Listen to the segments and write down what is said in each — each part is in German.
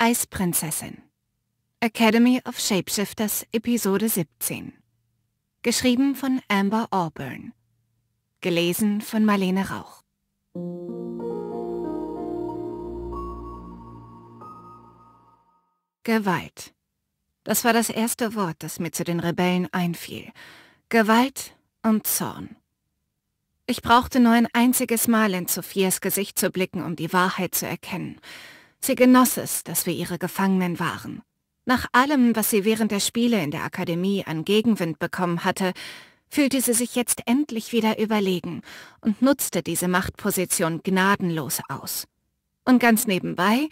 Eisprinzessin Academy of Shapeshifters Episode 17 Geschrieben von Amber Auburn Gelesen von Marlene Rauch Gewalt. Das war das erste Wort, das mir zu den Rebellen einfiel. Gewalt und Zorn. Ich brauchte nur ein einziges Mal in Sophias Gesicht zu blicken, um die Wahrheit zu erkennen. Sie genoss es, dass wir ihre Gefangenen waren. Nach allem, was sie während der Spiele in der Akademie an Gegenwind bekommen hatte, fühlte sie sich jetzt endlich wieder überlegen und nutzte diese Machtposition gnadenlos aus. Und ganz nebenbei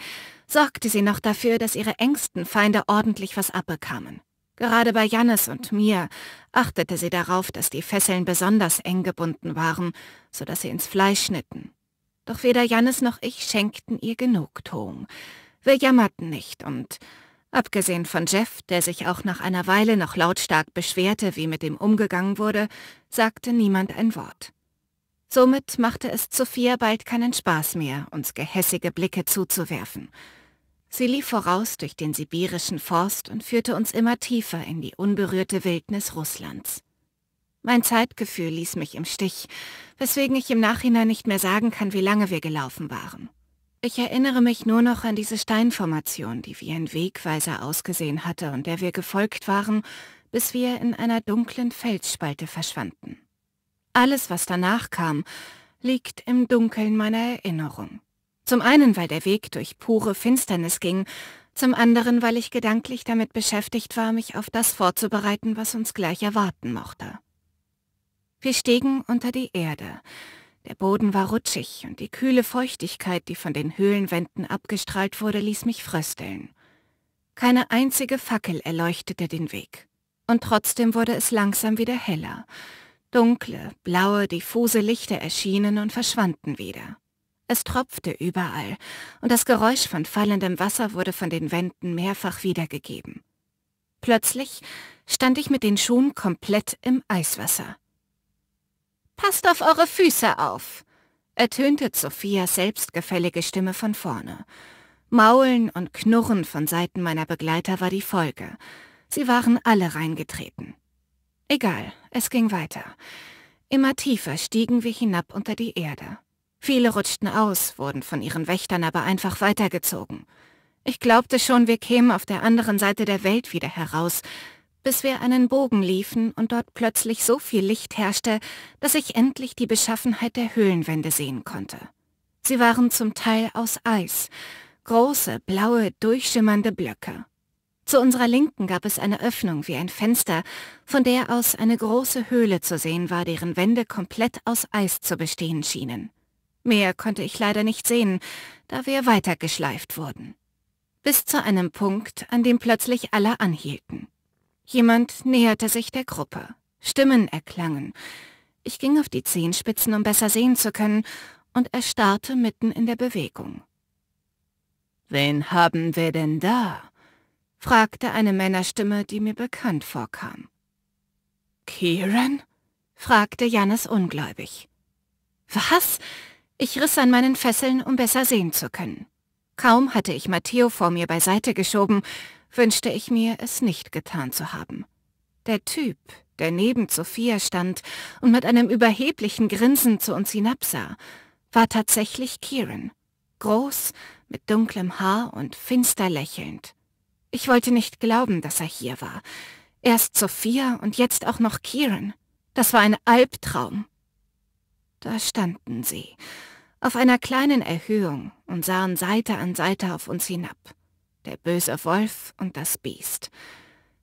sorgte sie noch dafür, dass ihre engsten Feinde ordentlich was abbekamen. Gerade bei Jannis und mir achtete sie darauf, dass die Fesseln besonders eng gebunden waren, sodass sie ins Fleisch schnitten. Doch weder Jannis noch ich schenkten ihr Genugtuung. Wir jammerten nicht und, abgesehen von Jeff, der sich auch nach einer Weile noch lautstark beschwerte, wie mit ihm umgegangen wurde, sagte niemand ein Wort. Somit machte es Sophia bald keinen Spaß mehr, uns gehässige Blicke zuzuwerfen. Sie lief voraus durch den sibirischen Forst und führte uns immer tiefer in die unberührte Wildnis Russlands. Mein Zeitgefühl ließ mich im Stich, weswegen ich im Nachhinein nicht mehr sagen kann, wie lange wir gelaufen waren. Ich erinnere mich nur noch an diese Steinformation, die wie ein Wegweiser ausgesehen hatte und der wir gefolgt waren, bis wir in einer dunklen Felsspalte verschwanden. Alles, was danach kam, liegt im Dunkeln meiner Erinnerung. Zum einen, weil der Weg durch pure Finsternis ging, zum anderen, weil ich gedanklich damit beschäftigt war, mich auf das vorzubereiten, was uns gleich erwarten mochte. Wir stiegen unter die Erde. Der Boden war rutschig und die kühle Feuchtigkeit, die von den Höhlenwänden abgestrahlt wurde, ließ mich frösteln. Keine einzige Fackel erleuchtete den Weg. Und trotzdem wurde es langsam wieder heller. Dunkle, blaue, diffuse Lichter erschienen und verschwanden wieder. Es tropfte überall, und das Geräusch von fallendem Wasser wurde von den Wänden mehrfach wiedergegeben. Plötzlich stand ich mit den Schuhen komplett im Eiswasser. Passt auf eure Füße auf, ertönte Sophias selbstgefällige Stimme von vorne. Maulen und Knurren von Seiten meiner Begleiter war die Folge. Sie waren alle reingetreten. Egal, es ging weiter. Immer tiefer stiegen wir hinab unter die Erde. Viele rutschten aus, wurden von ihren Wächtern aber einfach weitergezogen. Ich glaubte schon, wir kämen auf der anderen Seite der Welt wieder heraus, bis wir einen Bogen liefen und dort plötzlich so viel Licht herrschte, dass ich endlich die Beschaffenheit der Höhlenwände sehen konnte. Sie waren zum Teil aus Eis, große, blaue, durchschimmernde Blöcke. Zu unserer Linken gab es eine Öffnung wie ein Fenster, von der aus eine große Höhle zu sehen war, deren Wände komplett aus Eis zu bestehen schienen. Mehr konnte ich leider nicht sehen, da wir weitergeschleift wurden. Bis zu einem Punkt, an dem plötzlich alle anhielten. Jemand näherte sich der Gruppe. Stimmen erklangen. Ich ging auf die Zehenspitzen, um besser sehen zu können, und erstarrte mitten in der Bewegung. »Wen haben wir denn da?« fragte eine Männerstimme, die mir bekannt vorkam. »Kieran?« fragte Jannis ungläubig. »Was?« Ich riss an meinen Fesseln, um besser sehen zu können. Kaum hatte ich Matteo vor mir beiseite geschoben, wünschte ich mir, es nicht getan zu haben. Der Typ, der neben Sophia stand und mit einem überheblichen Grinsen zu uns hinabsah, war tatsächlich Kieran. Groß, mit dunklem Haar und finster lächelnd. Ich wollte nicht glauben, dass er hier war. Erst Sophia und jetzt auch noch Kieran. Das war ein Albtraum. Da standen sie, auf einer kleinen Erhöhung und sahen Seite an Seite auf uns hinab der böse Wolf und das Biest.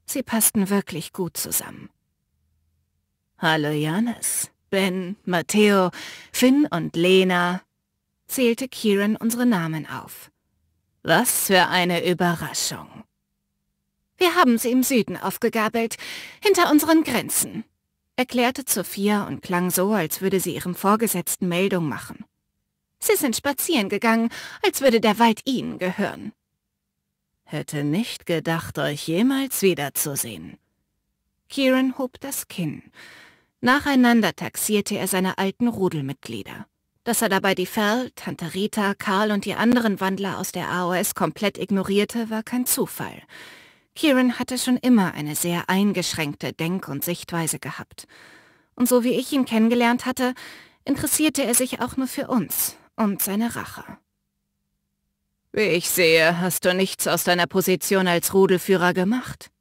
Sie passten wirklich gut zusammen. Hallo Janis, Ben, Matteo, Finn und Lena, zählte Kieran unsere Namen auf. Was für eine Überraschung. Wir haben sie im Süden aufgegabelt, hinter unseren Grenzen, erklärte Sophia und klang so, als würde sie ihrem Vorgesetzten Meldung machen. Sie sind spazieren gegangen, als würde der Wald ihnen gehören. Hätte nicht gedacht, euch jemals wiederzusehen. Kieran hob das Kinn. Nacheinander taxierte er seine alten Rudelmitglieder. Dass er dabei die Ferl, Tante Rita, Karl und die anderen Wandler aus der AOS komplett ignorierte, war kein Zufall. Kieran hatte schon immer eine sehr eingeschränkte Denk- und Sichtweise gehabt. Und so wie ich ihn kennengelernt hatte, interessierte er sich auch nur für uns und seine Rache. Wie ich sehe, hast du nichts aus deiner Position als Rudelführer gemacht.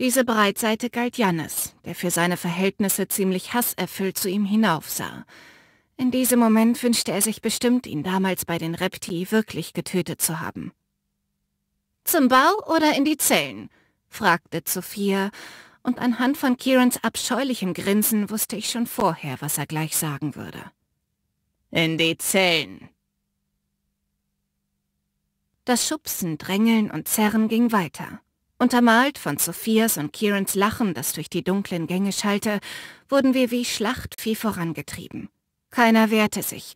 Diese Breitseite galt Jannes, der für seine Verhältnisse ziemlich hasserfüllt zu ihm hinaufsah. In diesem Moment wünschte er sich bestimmt, ihn damals bei den Repti wirklich getötet zu haben. Zum Bau oder in die Zellen? fragte Sophia, und anhand von Kierans abscheulichem Grinsen wusste ich schon vorher, was er gleich sagen würde. In die Zellen, das Schubsen, Drängeln und Zerren ging weiter. Untermalt von Sophias und Kirans Lachen, das durch die dunklen Gänge schallte, wurden wir wie Schlachtvieh vorangetrieben. Keiner wehrte sich,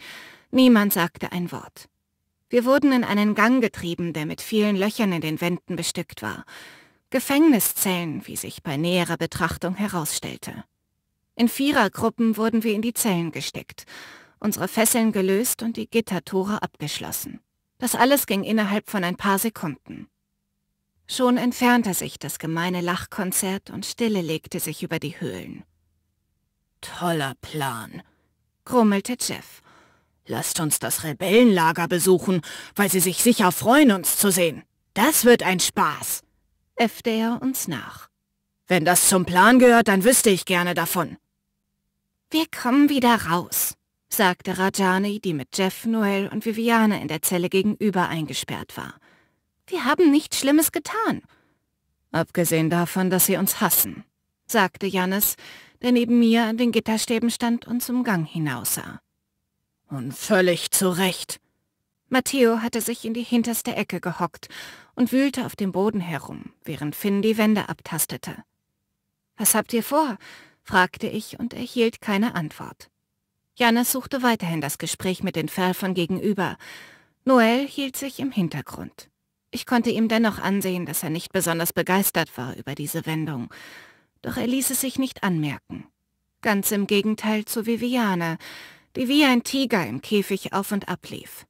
niemand sagte ein Wort. Wir wurden in einen Gang getrieben, der mit vielen Löchern in den Wänden bestückt war. Gefängniszellen, wie sich bei näherer Betrachtung herausstellte. In Vierergruppen wurden wir in die Zellen gesteckt, unsere Fesseln gelöst und die Gittertore abgeschlossen. Das alles ging innerhalb von ein paar Sekunden. Schon entfernte sich das gemeine Lachkonzert und Stille legte sich über die Höhlen. Toller Plan, grummelte Jeff. Lasst uns das Rebellenlager besuchen, weil sie sich sicher freuen, uns zu sehen. Das wird ein Spaß, äffte er uns nach. Wenn das zum Plan gehört, dann wüsste ich gerne davon. Wir kommen wieder raus, sagte Rajani, die mit Jeff, Noel und Viviane in der Zelle gegenüber eingesperrt war. Wir haben nichts Schlimmes getan. Abgesehen davon, dass sie uns hassen, sagte Jannis, der neben mir an den Gitterstäben stand und zum Gang hinaussah. Und völlig zu Recht. Matteo hatte sich in die hinterste Ecke gehockt und wühlte auf dem Boden herum, während Finn die Wände abtastete. Was habt ihr vor? fragte ich und erhielt keine Antwort. Janis suchte weiterhin das Gespräch mit den von gegenüber. Noel hielt sich im Hintergrund. Ich konnte ihm dennoch ansehen, dass er nicht besonders begeistert war über diese Wendung. Doch er ließ es sich nicht anmerken. Ganz im Gegenteil zu Viviane, die wie ein Tiger im Käfig auf und ab lief.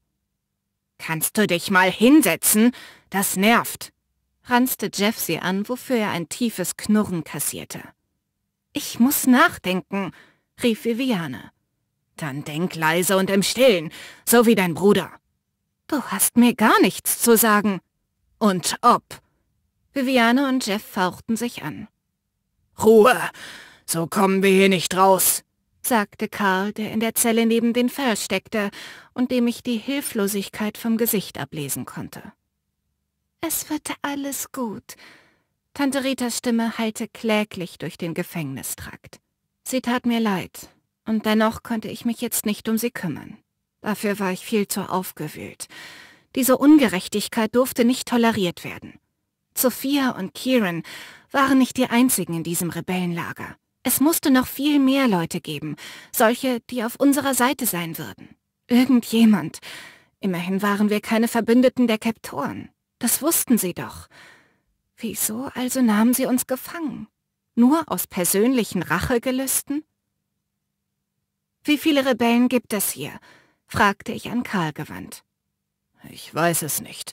»Kannst du dich mal hinsetzen? Das nervt!« ranzte Jeff sie an, wofür er ein tiefes Knurren kassierte. »Ich muss nachdenken«, rief Viviane. Dann denk leise und im Stillen, so wie dein Bruder. Du hast mir gar nichts zu sagen. Und ob? Viviane und Jeff fauchten sich an. Ruhe! So kommen wir hier nicht raus, sagte Karl, der in der Zelle neben den Fell steckte und dem ich die Hilflosigkeit vom Gesicht ablesen konnte. Es wird alles gut. Tante Ritas Stimme hallte kläglich durch den Gefängnistrakt. Sie tat mir leid, und dennoch konnte ich mich jetzt nicht um sie kümmern. Dafür war ich viel zu aufgewühlt. Diese Ungerechtigkeit durfte nicht toleriert werden. Sophia und Kieran waren nicht die einzigen in diesem Rebellenlager. Es musste noch viel mehr Leute geben, solche, die auf unserer Seite sein würden. Irgendjemand. Immerhin waren wir keine Verbündeten der Kaptoren. Das wussten sie doch. Wieso also nahmen sie uns gefangen? Nur aus persönlichen Rachegelüsten? Wie viele Rebellen gibt es hier? fragte ich an Karl gewandt. Ich weiß es nicht.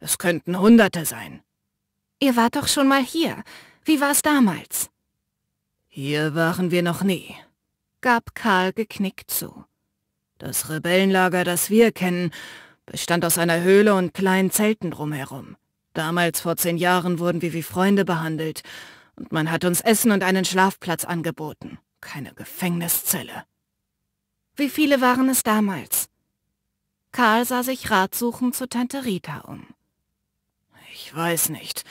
Es könnten Hunderte sein. Ihr wart doch schon mal hier. Wie war es damals? Hier waren wir noch nie, gab Karl geknickt zu. Das Rebellenlager, das wir kennen, bestand aus einer Höhle und kleinen Zelten drumherum. Damals, vor zehn Jahren, wurden wir wie Freunde behandelt und man hat uns Essen und einen Schlafplatz angeboten. Keine Gefängniszelle. Wie viele waren es damals? Karl sah sich ratsuchend zu Tante Rita um. Ich weiß nicht.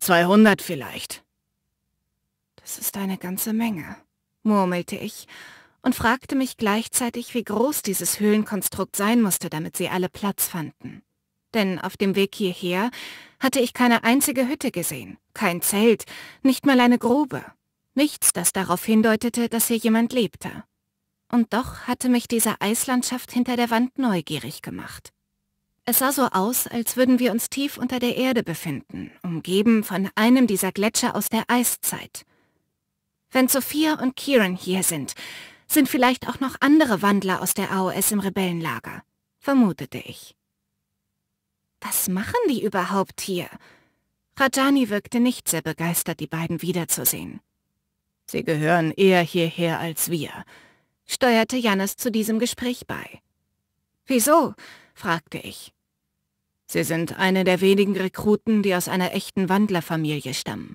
200 vielleicht. Das ist eine ganze Menge, murmelte ich und fragte mich gleichzeitig, wie groß dieses Höhlenkonstrukt sein musste, damit sie alle Platz fanden. Denn auf dem Weg hierher hatte ich keine einzige Hütte gesehen, kein Zelt, nicht mal eine Grube. Nichts, das darauf hindeutete, dass hier jemand lebte und doch hatte mich diese Eislandschaft hinter der Wand neugierig gemacht. Es sah so aus, als würden wir uns tief unter der Erde befinden, umgeben von einem dieser Gletscher aus der Eiszeit. Wenn Sophia und Kieran hier sind, sind vielleicht auch noch andere Wandler aus der AOS im Rebellenlager, vermutete ich. Was machen die überhaupt hier? Rajani wirkte nicht sehr begeistert, die beiden wiederzusehen. Sie gehören eher hierher als wir, steuerte Jannis zu diesem Gespräch bei. Wieso? fragte ich. Sie sind eine der wenigen Rekruten, die aus einer echten Wandlerfamilie stammen.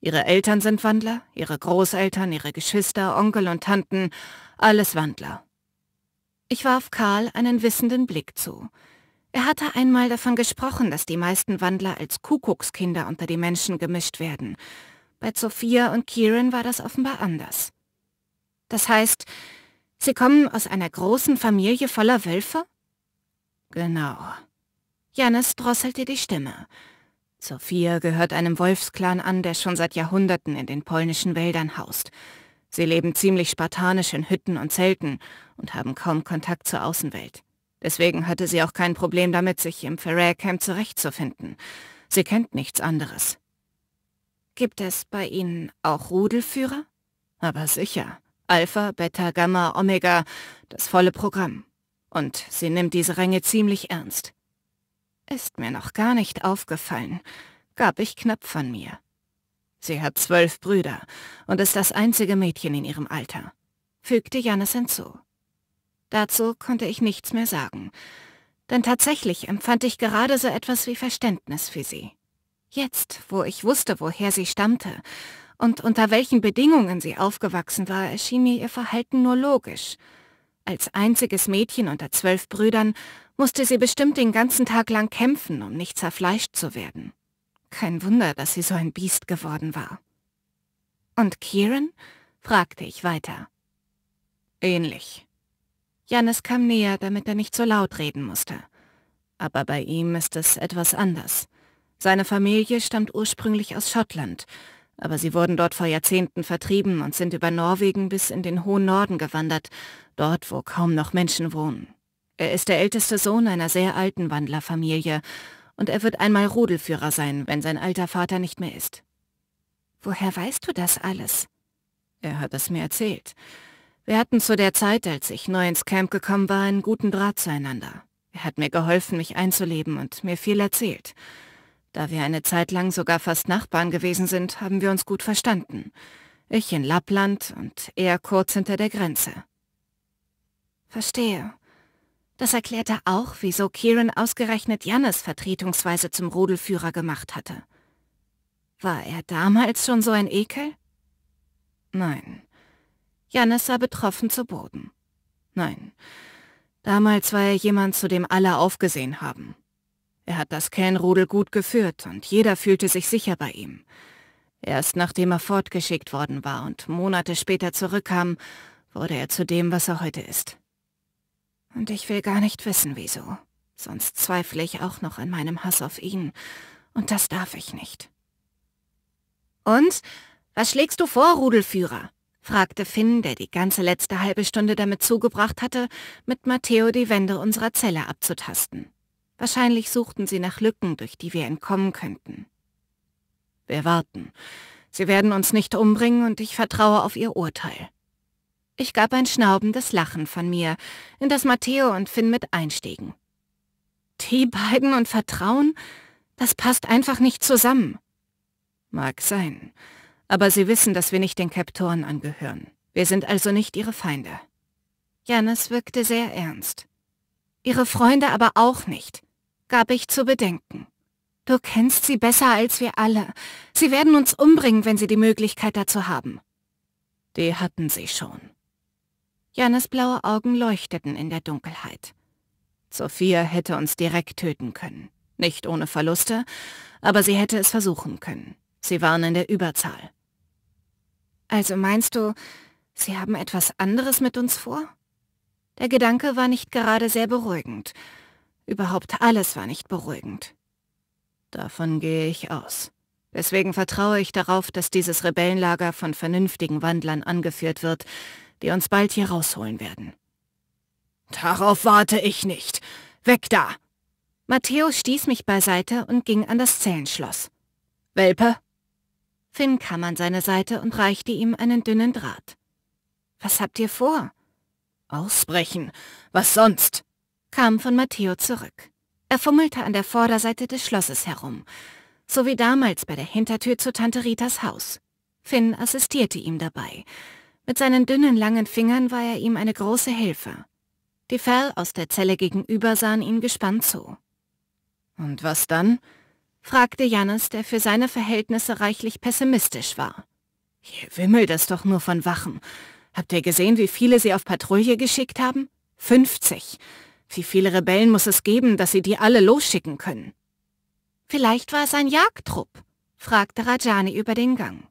Ihre Eltern sind Wandler, ihre Großeltern, ihre Geschwister, Onkel und Tanten, alles Wandler. Ich warf Karl einen wissenden Blick zu. Er hatte einmal davon gesprochen, dass die meisten Wandler als Kuckuckskinder unter die Menschen gemischt werden. Bei Sophia und Kieran war das offenbar anders. Das heißt, Sie kommen aus einer großen Familie voller Wölfe? Genau. Janis drosselte die Stimme. Sophia gehört einem Wolfsklan an, der schon seit Jahrhunderten in den polnischen Wäldern haust. Sie leben ziemlich spartanisch in Hütten und Zelten und haben kaum Kontakt zur Außenwelt. Deswegen hatte sie auch kein Problem damit, sich im Ferrer-Camp zurechtzufinden. Sie kennt nichts anderes. Gibt es bei Ihnen auch Rudelführer? Aber sicher. Alpha, Beta, Gamma, Omega, das volle Programm. Und sie nimmt diese Ränge ziemlich ernst. Ist mir noch gar nicht aufgefallen, gab ich knapp von mir. Sie hat zwölf Brüder und ist das einzige Mädchen in ihrem Alter, fügte Janis hinzu. Dazu konnte ich nichts mehr sagen, denn tatsächlich empfand ich gerade so etwas wie Verständnis für sie. Jetzt, wo ich wusste, woher sie stammte und unter welchen Bedingungen sie aufgewachsen war, erschien mir ihr Verhalten nur logisch. Als einziges Mädchen unter zwölf Brüdern musste sie bestimmt den ganzen Tag lang kämpfen, um nicht zerfleischt zu werden. Kein Wunder, dass sie so ein Biest geworden war. Und Kieran? fragte ich weiter. Ähnlich. Janis kam näher, damit er nicht so laut reden musste. Aber bei ihm ist es etwas anders. Seine Familie stammt ursprünglich aus Schottland aber sie wurden dort vor Jahrzehnten vertrieben und sind über Norwegen bis in den hohen Norden gewandert, dort wo kaum noch Menschen wohnen. Er ist der älteste Sohn einer sehr alten Wandlerfamilie und er wird einmal Rudelführer sein, wenn sein alter Vater nicht mehr ist. Woher weißt du das alles? Er hat es mir erzählt. Wir hatten zu der Zeit, als ich neu ins Camp gekommen war, einen guten Draht zueinander. Er hat mir geholfen, mich einzuleben und mir viel erzählt. Da wir eine Zeit lang sogar fast Nachbarn gewesen sind, haben wir uns gut verstanden. Ich in Lappland und er kurz hinter der Grenze. Verstehe. Das erklärte auch, wieso Kieran ausgerechnet Jannes vertretungsweise zum Rudelführer gemacht hatte. War er damals schon so ein Ekel? Nein. Jannes sah betroffen zu Boden. Nein. Damals war er jemand, zu dem alle aufgesehen haben. Er hat das Känrudel gut geführt und jeder fühlte sich sicher bei ihm. Erst nachdem er fortgeschickt worden war und Monate später zurückkam, wurde er zu dem, was er heute ist. Und ich will gar nicht wissen, wieso. Sonst zweifle ich auch noch an meinem Hass auf ihn. Und das darf ich nicht. Und? Was schlägst du vor, Rudelführer? fragte Finn, der die ganze letzte halbe Stunde damit zugebracht hatte, mit Matteo die Wände unserer Zelle abzutasten. Wahrscheinlich suchten sie nach Lücken, durch die wir entkommen könnten. Wir warten. Sie werden uns nicht umbringen und ich vertraue auf ihr Urteil. Ich gab ein schnaubendes Lachen von mir, in das Matteo und Finn mit einstiegen. Die beiden und Vertrauen? Das passt einfach nicht zusammen. Mag sein. Aber sie wissen, dass wir nicht den Kaptoren angehören. Wir sind also nicht ihre Feinde. Janis wirkte sehr ernst. Ihre Freunde aber auch nicht gab ich zu bedenken. Du kennst sie besser als wir alle. Sie werden uns umbringen, wenn sie die Möglichkeit dazu haben. Die hatten sie schon. Jannes blaue Augen leuchteten in der Dunkelheit. Sophia hätte uns direkt töten können. Nicht ohne Verluste, aber sie hätte es versuchen können. Sie waren in der Überzahl. Also meinst du, sie haben etwas anderes mit uns vor? Der Gedanke war nicht gerade sehr beruhigend. Überhaupt alles war nicht beruhigend. Davon gehe ich aus. Deswegen vertraue ich darauf, dass dieses Rebellenlager von vernünftigen Wandlern angeführt wird, die uns bald hier rausholen werden. Darauf warte ich nicht. Weg da! Matteo stieß mich beiseite und ging an das Zellenschloss. Welpe? Finn kam an seine Seite und reichte ihm einen dünnen Draht. Was habt ihr vor? Ausbrechen. Was sonst? kam von Matteo zurück. Er fummelte an der Vorderseite des Schlosses herum, so wie damals bei der Hintertür zu Tante Ritas Haus. Finn assistierte ihm dabei. Mit seinen dünnen, langen Fingern war er ihm eine große Hilfe. Die Ferl aus der Zelle gegenüber sahen ihn gespannt zu. Und was dann? fragte Janis, der für seine Verhältnisse reichlich pessimistisch war. Hier wimmelt es doch nur von Wachen. Habt ihr gesehen, wie viele sie auf Patrouille geschickt haben? 50. Wie viele Rebellen muss es geben, dass sie die alle losschicken können? Vielleicht war es ein Jagdtrupp, fragte Rajani über den Gang.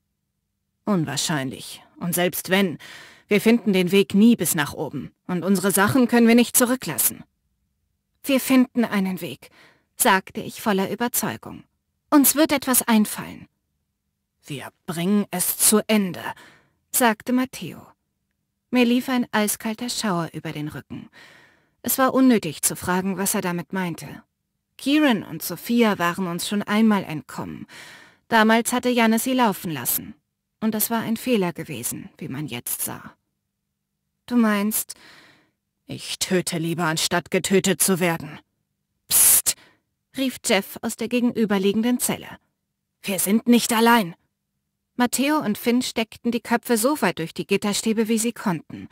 Unwahrscheinlich. Und selbst wenn, wir finden den Weg nie bis nach oben. Und unsere Sachen können wir nicht zurücklassen. Wir finden einen Weg, sagte ich voller Überzeugung. Uns wird etwas einfallen. Wir bringen es zu Ende, sagte Matteo. Mir lief ein eiskalter Schauer über den Rücken. Es war unnötig zu fragen, was er damit meinte. Kieran und Sophia waren uns schon einmal entkommen. Damals hatte Janis sie laufen lassen. Und das war ein Fehler gewesen, wie man jetzt sah. Du meinst... Ich töte lieber, anstatt getötet zu werden. Psst, rief Jeff aus der gegenüberliegenden Zelle. Wir sind nicht allein. Matteo und Finn steckten die Köpfe so weit durch die Gitterstäbe, wie sie konnten.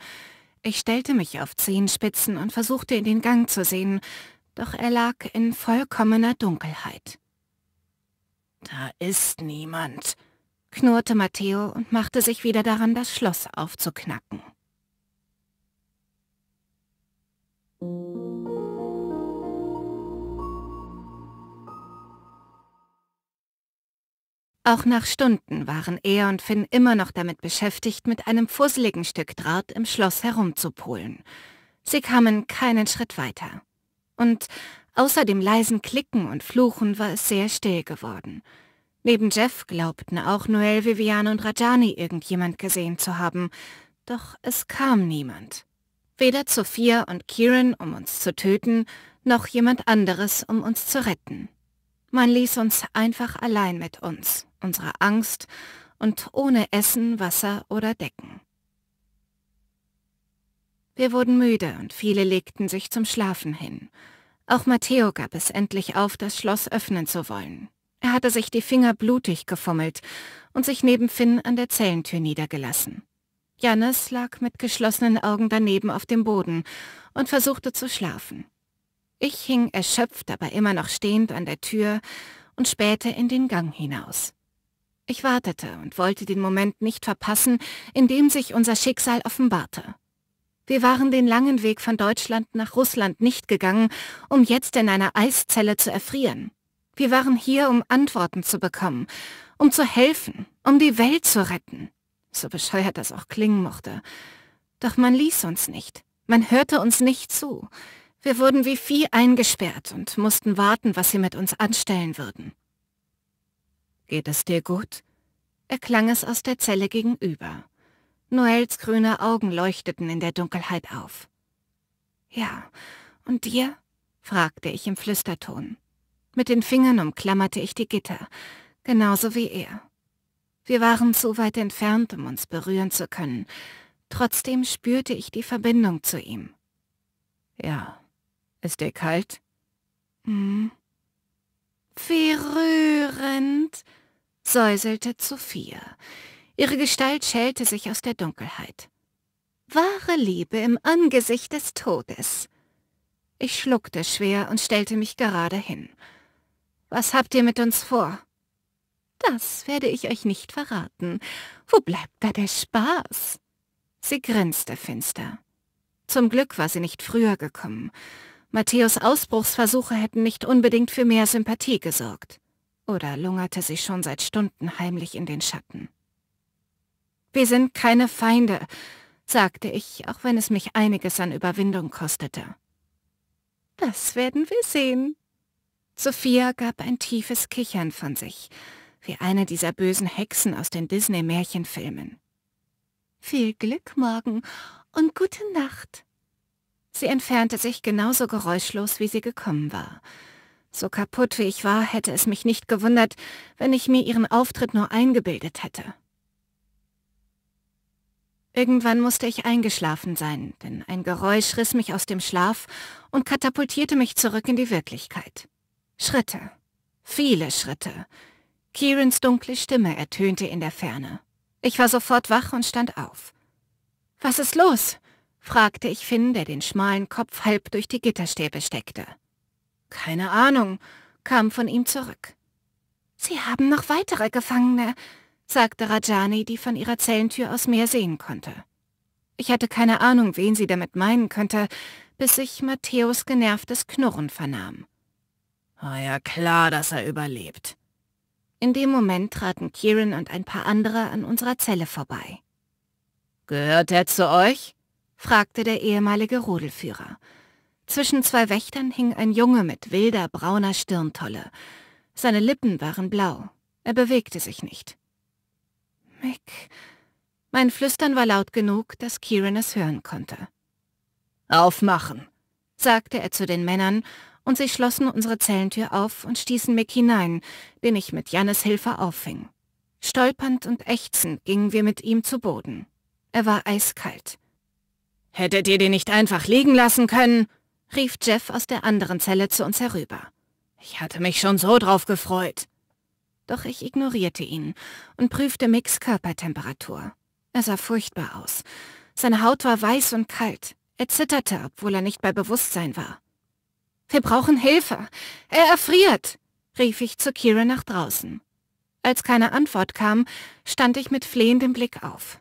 Ich stellte mich auf Zehenspitzen und versuchte in den Gang zu sehen, doch er lag in vollkommener Dunkelheit. Da ist niemand, knurrte Matteo und machte sich wieder daran, das Schloss aufzuknacken. Auch nach Stunden waren er und Finn immer noch damit beschäftigt, mit einem fusseligen Stück Draht im Schloss herumzupolen. Sie kamen keinen Schritt weiter. Und außer dem leisen Klicken und Fluchen war es sehr still geworden. Neben Jeff glaubten auch Noel, Viviane und Rajani irgendjemand gesehen zu haben, doch es kam niemand. Weder Sophia und Kieran, um uns zu töten, noch jemand anderes, um uns zu retten. Man ließ uns einfach allein mit uns unserer Angst und ohne Essen, Wasser oder Decken. Wir wurden müde und viele legten sich zum Schlafen hin. Auch Matteo gab es endlich auf, das Schloss öffnen zu wollen. Er hatte sich die Finger blutig gefummelt und sich neben Finn an der Zellentür niedergelassen. Jannes lag mit geschlossenen Augen daneben auf dem Boden und versuchte zu schlafen. Ich hing erschöpft, aber immer noch stehend an der Tür und spähte in den Gang hinaus. Ich wartete und wollte den Moment nicht verpassen, in dem sich unser Schicksal offenbarte. Wir waren den langen Weg von Deutschland nach Russland nicht gegangen, um jetzt in einer Eiszelle zu erfrieren. Wir waren hier, um Antworten zu bekommen, um zu helfen, um die Welt zu retten. So bescheuert das auch klingen mochte. Doch man ließ uns nicht. Man hörte uns nicht zu. Wir wurden wie Vieh eingesperrt und mussten warten, was sie mit uns anstellen würden. Geht es dir gut? erklang es aus der Zelle gegenüber. Noels grüne Augen leuchteten in der Dunkelheit auf. Ja, und dir? fragte ich im Flüsterton. Mit den Fingern umklammerte ich die Gitter, genauso wie er. Wir waren zu weit entfernt, um uns berühren zu können. Trotzdem spürte ich die Verbindung zu ihm. Ja. Ist dir kalt? Hm. Verrührend, säuselte Sophia. Ihre Gestalt schälte sich aus der Dunkelheit. Wahre Liebe im Angesicht des Todes. Ich schluckte schwer und stellte mich gerade hin. Was habt ihr mit uns vor? Das werde ich euch nicht verraten. Wo bleibt da der Spaß? Sie grinste finster. Zum Glück war sie nicht früher gekommen. Matthäus' Ausbruchsversuche hätten nicht unbedingt für mehr Sympathie gesorgt. Oder lungerte sie schon seit Stunden heimlich in den Schatten? Wir sind keine Feinde, sagte ich, auch wenn es mich einiges an Überwindung kostete. Das werden wir sehen. Sophia gab ein tiefes Kichern von sich, wie eine dieser bösen Hexen aus den Disney-Märchenfilmen. Viel Glück morgen und gute Nacht. Sie entfernte sich genauso geräuschlos, wie sie gekommen war. So kaputt wie ich war, hätte es mich nicht gewundert, wenn ich mir ihren Auftritt nur eingebildet hätte. Irgendwann musste ich eingeschlafen sein, denn ein Geräusch riss mich aus dem Schlaf und katapultierte mich zurück in die Wirklichkeit. Schritte. Viele Schritte. Kierens dunkle Stimme ertönte in der Ferne. Ich war sofort wach und stand auf. »Was ist los?« fragte ich Finn, der den schmalen Kopf halb durch die Gitterstäbe steckte. Keine Ahnung, kam von ihm zurück. Sie haben noch weitere Gefangene, sagte Rajani, die von ihrer Zellentür aus mehr sehen konnte. Ich hatte keine Ahnung, wen sie damit meinen könnte, bis ich Matthäus genervtes Knurren vernahm. Ah ja, klar, dass er überlebt. In dem Moment traten Kieran und ein paar andere an unserer Zelle vorbei. Gehört er zu euch? fragte der ehemalige Rudelführer. Zwischen zwei Wächtern hing ein Junge mit wilder, brauner Stirntolle. Seine Lippen waren blau. Er bewegte sich nicht. Mick. Mein Flüstern war laut genug, dass Kieran es hören konnte. Aufmachen, sagte er zu den Männern, und sie schlossen unsere Zellentür auf und stießen Mick hinein, den ich mit Jannes Hilfe auffing. Stolpernd und ächzend gingen wir mit ihm zu Boden. Er war eiskalt. Hättet ihr den nicht einfach liegen lassen können? rief Jeff aus der anderen Zelle zu uns herüber. Ich hatte mich schon so drauf gefreut. Doch ich ignorierte ihn und prüfte Micks Körpertemperatur. Er sah furchtbar aus. Seine Haut war weiß und kalt. Er zitterte, obwohl er nicht bei Bewusstsein war. Wir brauchen Hilfe. Er erfriert, rief ich zu Kira nach draußen. Als keine Antwort kam, stand ich mit flehendem Blick auf.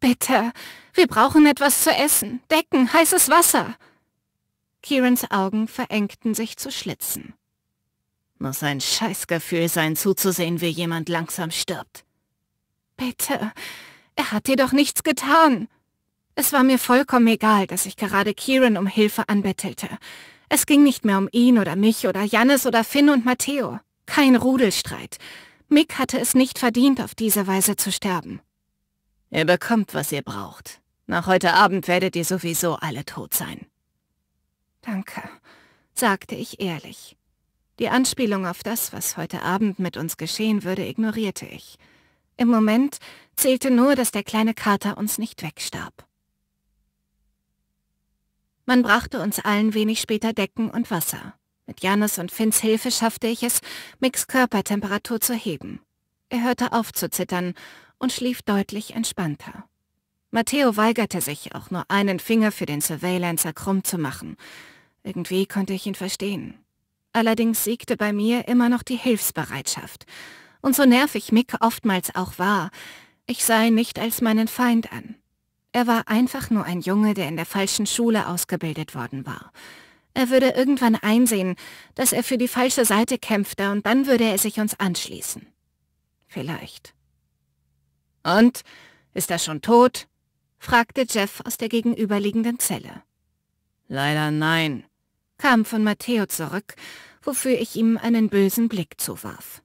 Bitte, wir brauchen etwas zu essen, Decken, heißes Wasser. Kirans Augen verengten sich zu Schlitzen. Muss ein Scheißgefühl sein, zuzusehen, wie jemand langsam stirbt. Bitte, er hat dir doch nichts getan. Es war mir vollkommen egal, dass ich gerade Kieran um Hilfe anbettelte. Es ging nicht mehr um ihn oder mich oder Jannis oder Finn und Matteo. Kein Rudelstreit. Mick hatte es nicht verdient, auf diese Weise zu sterben. Ihr bekommt, was ihr braucht. Nach heute Abend werdet ihr sowieso alle tot sein. Danke, sagte ich ehrlich. Die Anspielung auf das, was heute Abend mit uns geschehen würde, ignorierte ich. Im Moment zählte nur, dass der kleine Kater uns nicht wegstarb. Man brachte uns allen wenig später Decken und Wasser. Mit Janis und Finns Hilfe schaffte ich es, Mix Körpertemperatur zu heben. Er hörte auf zu zittern und schlief deutlich entspannter. Matteo weigerte sich, auch nur einen Finger für den Surveillancer krumm zu machen. Irgendwie konnte ich ihn verstehen. Allerdings siegte bei mir immer noch die Hilfsbereitschaft. Und so nervig Mick oftmals auch war, ich sah ihn nicht als meinen Feind an. Er war einfach nur ein Junge, der in der falschen Schule ausgebildet worden war. Er würde irgendwann einsehen, dass er für die falsche Seite kämpfte und dann würde er sich uns anschließen. Vielleicht. Und? Ist er schon tot? fragte Jeff aus der gegenüberliegenden Zelle. Leider nein, kam von Matteo zurück, wofür ich ihm einen bösen Blick zuwarf.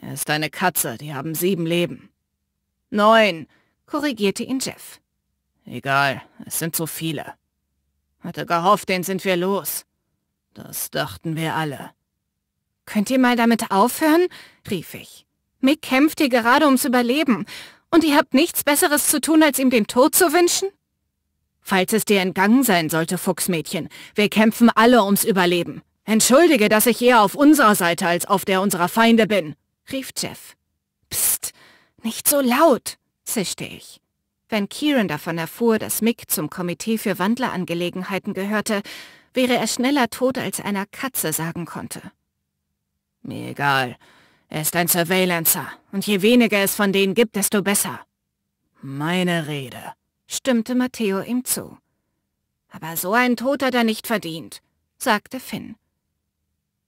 Er ist eine Katze, die haben sieben Leben. Neun, korrigierte ihn Jeff. Egal, es sind so viele. Hatte gehofft, den sind wir los. Das dachten wir alle. Könnt ihr mal damit aufhören? rief ich. Mick kämpft hier gerade ums Überleben und ihr habt nichts Besseres zu tun, als ihm den Tod zu wünschen? Falls es dir entgangen sein sollte, Fuchsmädchen, wir kämpfen alle ums Überleben. Entschuldige, dass ich eher auf unserer Seite als auf der unserer Feinde bin, rief Jeff. Psst, nicht so laut, zischte ich. Wenn Kieran davon erfuhr, dass Mick zum Komitee für Wandlerangelegenheiten gehörte, wäre er schneller tot, als einer Katze sagen konnte. Mir egal. Er ist ein Surveillancer, und je weniger es von denen gibt, desto besser. Meine Rede, stimmte Matteo ihm zu. Aber so ein Tod hat er nicht verdient, sagte Finn.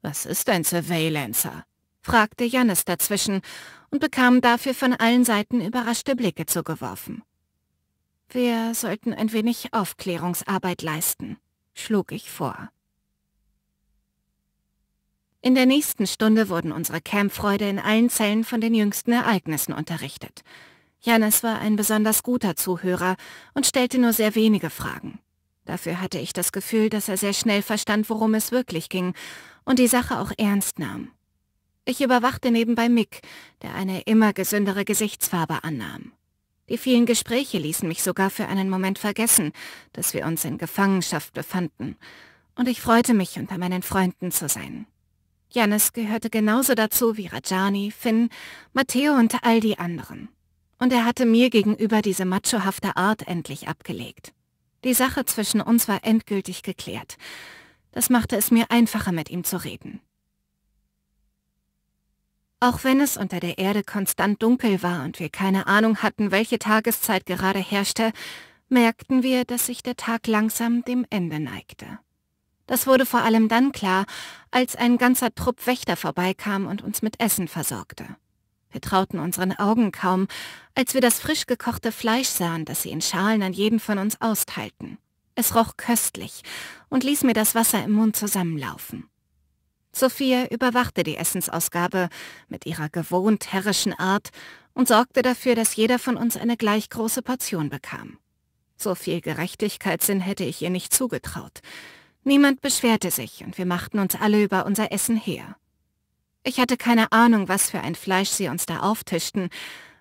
Was ist ein Surveillancer? fragte Jannis dazwischen und bekam dafür von allen Seiten überraschte Blicke zugeworfen. Wir sollten ein wenig Aufklärungsarbeit leisten, schlug ich vor. In der nächsten Stunde wurden unsere Campfreude in allen Zellen von den jüngsten Ereignissen unterrichtet. Janis war ein besonders guter Zuhörer und stellte nur sehr wenige Fragen. Dafür hatte ich das Gefühl, dass er sehr schnell verstand, worum es wirklich ging und die Sache auch ernst nahm. Ich überwachte nebenbei Mick, der eine immer gesündere Gesichtsfarbe annahm. Die vielen Gespräche ließen mich sogar für einen Moment vergessen, dass wir uns in Gefangenschaft befanden, und ich freute mich, unter meinen Freunden zu sein. Janis gehörte genauso dazu wie Rajani, Finn, Matteo und all die anderen. Und er hatte mir gegenüber diese machohafte Art endlich abgelegt. Die Sache zwischen uns war endgültig geklärt. Das machte es mir einfacher, mit ihm zu reden. Auch wenn es unter der Erde konstant dunkel war und wir keine Ahnung hatten, welche Tageszeit gerade herrschte, merkten wir, dass sich der Tag langsam dem Ende neigte. Das wurde vor allem dann klar, als ein ganzer Trupp Wächter vorbeikam und uns mit Essen versorgte. Wir trauten unseren Augen kaum, als wir das frisch gekochte Fleisch sahen, das sie in Schalen an jeden von uns austeilten. Es roch köstlich und ließ mir das Wasser im Mund zusammenlaufen. Sophia überwachte die Essensausgabe mit ihrer gewohnt herrischen Art und sorgte dafür, dass jeder von uns eine gleich große Portion bekam. So viel Gerechtigkeitssinn hätte ich ihr nicht zugetraut. Niemand beschwerte sich und wir machten uns alle über unser Essen her. Ich hatte keine Ahnung, was für ein Fleisch sie uns da auftischten,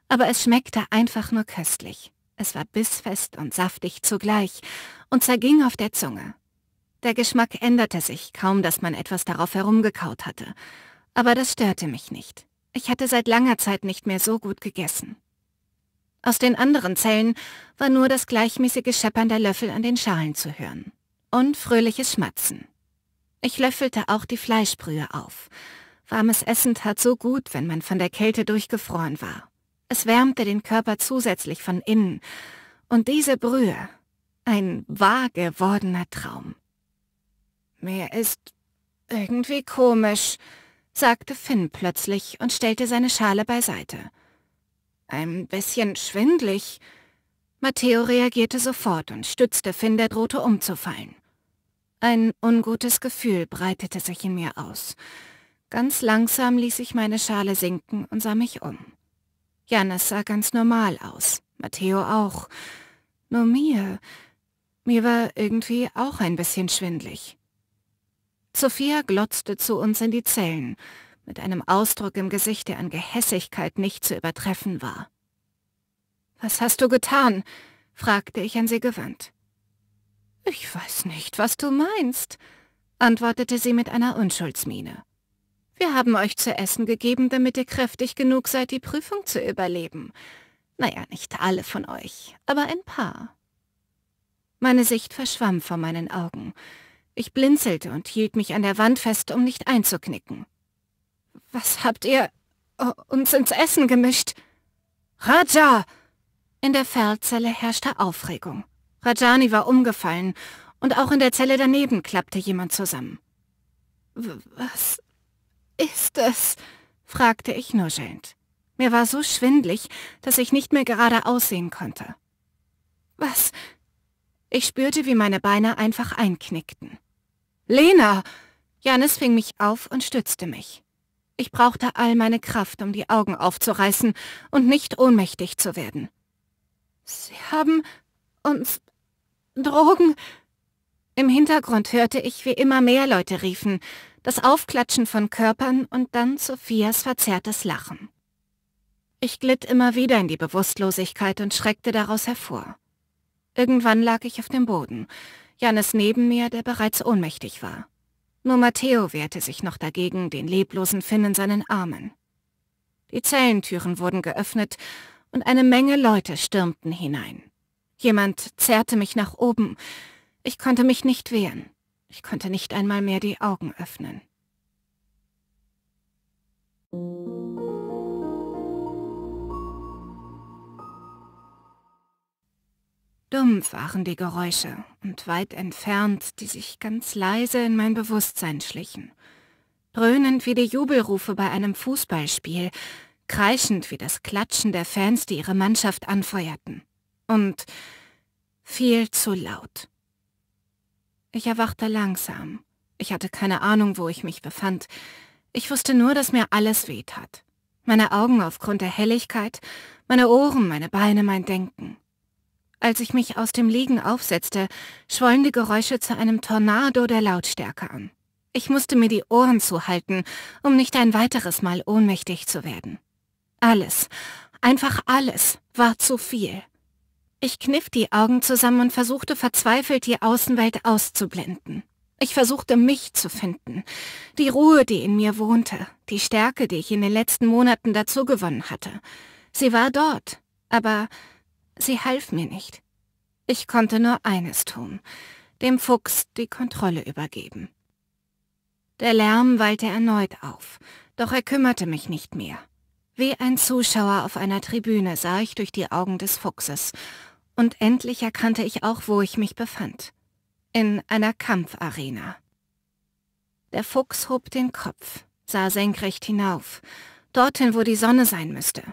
aber es schmeckte einfach nur köstlich. Es war bissfest und saftig zugleich und zerging auf der Zunge. Der Geschmack änderte sich, kaum dass man etwas darauf herumgekaut hatte. Aber das störte mich nicht. Ich hatte seit langer Zeit nicht mehr so gut gegessen. Aus den anderen Zellen war nur das gleichmäßige Scheppern der Löffel an den Schalen zu hören und fröhliches Schmatzen. Ich löffelte auch die Fleischbrühe auf. Warmes Essen tat so gut, wenn man von der Kälte durchgefroren war. Es wärmte den Körper zusätzlich von innen. Und diese Brühe, ein wahr gewordener Traum. Mir ist irgendwie komisch, sagte Finn plötzlich und stellte seine Schale beiseite. Ein bisschen schwindlig. Matteo reagierte sofort und stützte Finn, der drohte umzufallen. Ein ungutes Gefühl breitete sich in mir aus. Ganz langsam ließ ich meine Schale sinken und sah mich um. Janis sah ganz normal aus, Matteo auch. Nur mir... Mir war irgendwie auch ein bisschen schwindlig. Sophia glotzte zu uns in die Zellen, mit einem Ausdruck im Gesicht, der an Gehässigkeit nicht zu übertreffen war. Was hast du getan? fragte ich an sie gewandt. Ich weiß nicht, was du meinst, antwortete sie mit einer Unschuldsmiene. Wir haben euch zu essen gegeben, damit ihr kräftig genug seid, die Prüfung zu überleben. Naja, nicht alle von euch, aber ein paar. Meine Sicht verschwamm vor meinen Augen. Ich blinzelte und hielt mich an der Wand fest, um nicht einzuknicken. Was habt ihr uns ins Essen gemischt? Raja! In der Fernzelle herrschte Aufregung. Rajani war umgefallen und auch in der Zelle daneben klappte jemand zusammen. Was ist es? fragte ich nuschelnd. Mir war so schwindlig, dass ich nicht mehr gerade aussehen konnte. Was? Ich spürte, wie meine Beine einfach einknickten. Lena! Janis fing mich auf und stützte mich. Ich brauchte all meine Kraft, um die Augen aufzureißen und nicht ohnmächtig zu werden. Sie haben uns Drogen. Im Hintergrund hörte ich, wie immer mehr Leute riefen, das Aufklatschen von Körpern und dann Sophias verzerrtes Lachen. Ich glitt immer wieder in die Bewusstlosigkeit und schreckte daraus hervor. Irgendwann lag ich auf dem Boden, Janis neben mir, der bereits ohnmächtig war. Nur Matteo wehrte sich noch dagegen, den leblosen Finn in seinen Armen. Die Zellentüren wurden geöffnet und eine Menge Leute stürmten hinein. Jemand zerrte mich nach oben. Ich konnte mich nicht wehren. Ich konnte nicht einmal mehr die Augen öffnen. Dumpf waren die Geräusche und weit entfernt, die sich ganz leise in mein Bewusstsein schlichen. Dröhnend wie die Jubelrufe bei einem Fußballspiel, kreischend wie das Klatschen der Fans, die ihre Mannschaft anfeuerten. Und viel zu laut. Ich erwachte langsam. Ich hatte keine Ahnung, wo ich mich befand. Ich wusste nur, dass mir alles wehtat. Meine Augen aufgrund der Helligkeit, meine Ohren, meine Beine, mein Denken. Als ich mich aus dem Liegen aufsetzte, schwollen die Geräusche zu einem Tornado der Lautstärke an. Ich musste mir die Ohren zuhalten, um nicht ein weiteres Mal ohnmächtig zu werden. Alles, einfach alles, war zu viel. Ich kniff die Augen zusammen und versuchte verzweifelt, die Außenwelt auszublenden. Ich versuchte, mich zu finden. Die Ruhe, die in mir wohnte. Die Stärke, die ich in den letzten Monaten dazugewonnen hatte. Sie war dort, aber sie half mir nicht. Ich konnte nur eines tun. Dem Fuchs die Kontrolle übergeben. Der Lärm wallte erneut auf, doch er kümmerte mich nicht mehr. Wie ein Zuschauer auf einer Tribüne sah ich durch die Augen des Fuchses und endlich erkannte ich auch, wo ich mich befand. In einer Kampfarena. Der Fuchs hob den Kopf, sah senkrecht hinauf, dorthin, wo die Sonne sein müsste.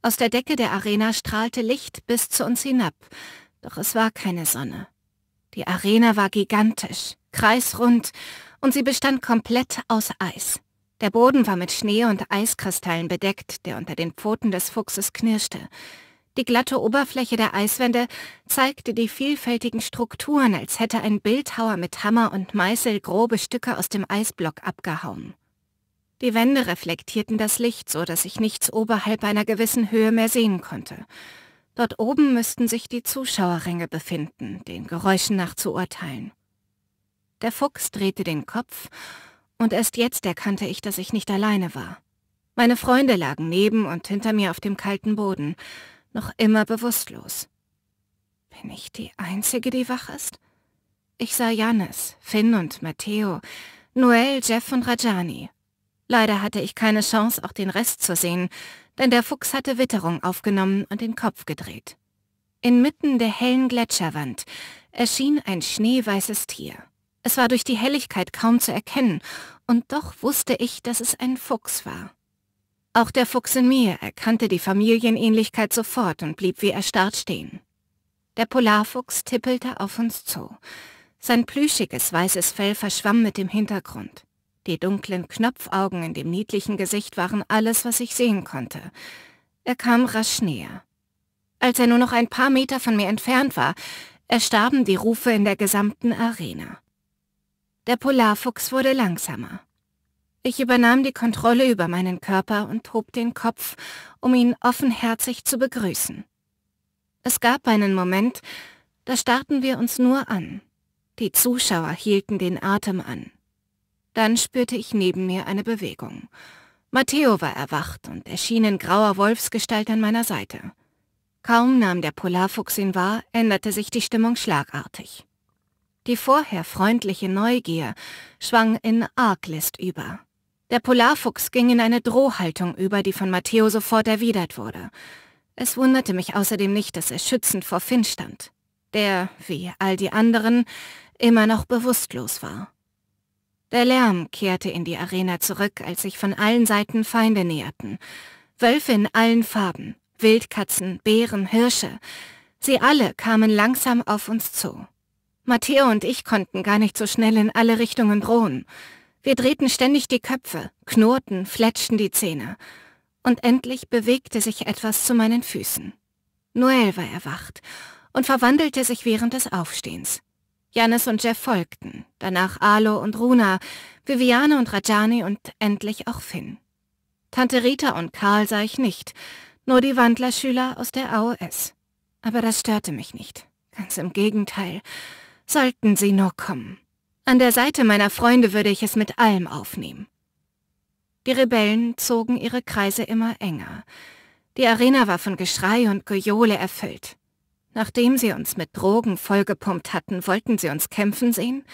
Aus der Decke der Arena strahlte Licht bis zu uns hinab, doch es war keine Sonne. Die Arena war gigantisch, kreisrund, und sie bestand komplett aus Eis. Der Boden war mit Schnee und Eiskristallen bedeckt, der unter den Pfoten des Fuchses knirschte. Die glatte Oberfläche der Eiswände zeigte die vielfältigen Strukturen, als hätte ein Bildhauer mit Hammer und Meißel grobe Stücke aus dem Eisblock abgehauen. Die Wände reflektierten das Licht, so dass ich nichts oberhalb einer gewissen Höhe mehr sehen konnte. Dort oben müssten sich die Zuschauerränge befinden, den Geräuschen nach zu urteilen. Der Fuchs drehte den Kopf und erst jetzt erkannte ich, dass ich nicht alleine war. Meine Freunde lagen neben und hinter mir auf dem kalten Boden, noch immer bewusstlos. Bin ich die Einzige, die wach ist? Ich sah Janis, Finn und Matteo, Noel, Jeff und Rajani. Leider hatte ich keine Chance, auch den Rest zu sehen, denn der Fuchs hatte Witterung aufgenommen und den Kopf gedreht. Inmitten der hellen Gletscherwand erschien ein schneeweißes Tier. Es war durch die Helligkeit kaum zu erkennen, und doch wusste ich, dass es ein Fuchs war. Auch der Fuchs in mir erkannte die Familienähnlichkeit sofort und blieb wie erstarrt stehen. Der Polarfuchs tippelte auf uns zu. Sein plüschiges weißes Fell verschwamm mit dem Hintergrund. Die dunklen Knopfaugen in dem niedlichen Gesicht waren alles, was ich sehen konnte. Er kam rasch näher. Als er nur noch ein paar Meter von mir entfernt war, erstarben die Rufe in der gesamten Arena. Der Polarfuchs wurde langsamer. Ich übernahm die Kontrolle über meinen Körper und hob den Kopf, um ihn offenherzig zu begrüßen. Es gab einen Moment, da starrten wir uns nur an. Die Zuschauer hielten den Atem an. Dann spürte ich neben mir eine Bewegung. Matteo war erwacht und erschien in grauer Wolfsgestalt an meiner Seite. Kaum nahm der Polarfuchs ihn wahr, änderte sich die Stimmung schlagartig. Die vorher freundliche Neugier schwang in Arglist über. Der Polarfuchs ging in eine Drohhaltung über, die von Matteo sofort erwidert wurde. Es wunderte mich außerdem nicht, dass er schützend vor Finn stand, der, wie all die anderen, immer noch bewusstlos war. Der Lärm kehrte in die Arena zurück, als sich von allen Seiten Feinde näherten. Wölfe in allen Farben, Wildkatzen, Bären, Hirsche. Sie alle kamen langsam auf uns zu. Matteo und ich konnten gar nicht so schnell in alle Richtungen drohen. Wir drehten ständig die Köpfe, knurrten, fletschten die Zähne. Und endlich bewegte sich etwas zu meinen Füßen. Noel war erwacht und verwandelte sich während des Aufstehens. Janis und Jeff folgten, danach Alo und Runa, Viviane und Rajani und endlich auch Finn. Tante Rita und Karl sah ich nicht, nur die Wandlerschüler aus der AOS. Aber das störte mich nicht. Ganz im Gegenteil. Sollten Sie nur kommen. An der Seite meiner Freunde würde ich es mit allem aufnehmen. Die Rebellen zogen ihre Kreise immer enger. Die Arena war von Geschrei und Gejohle erfüllt. Nachdem sie uns mit Drogen vollgepumpt hatten, wollten sie uns kämpfen sehen?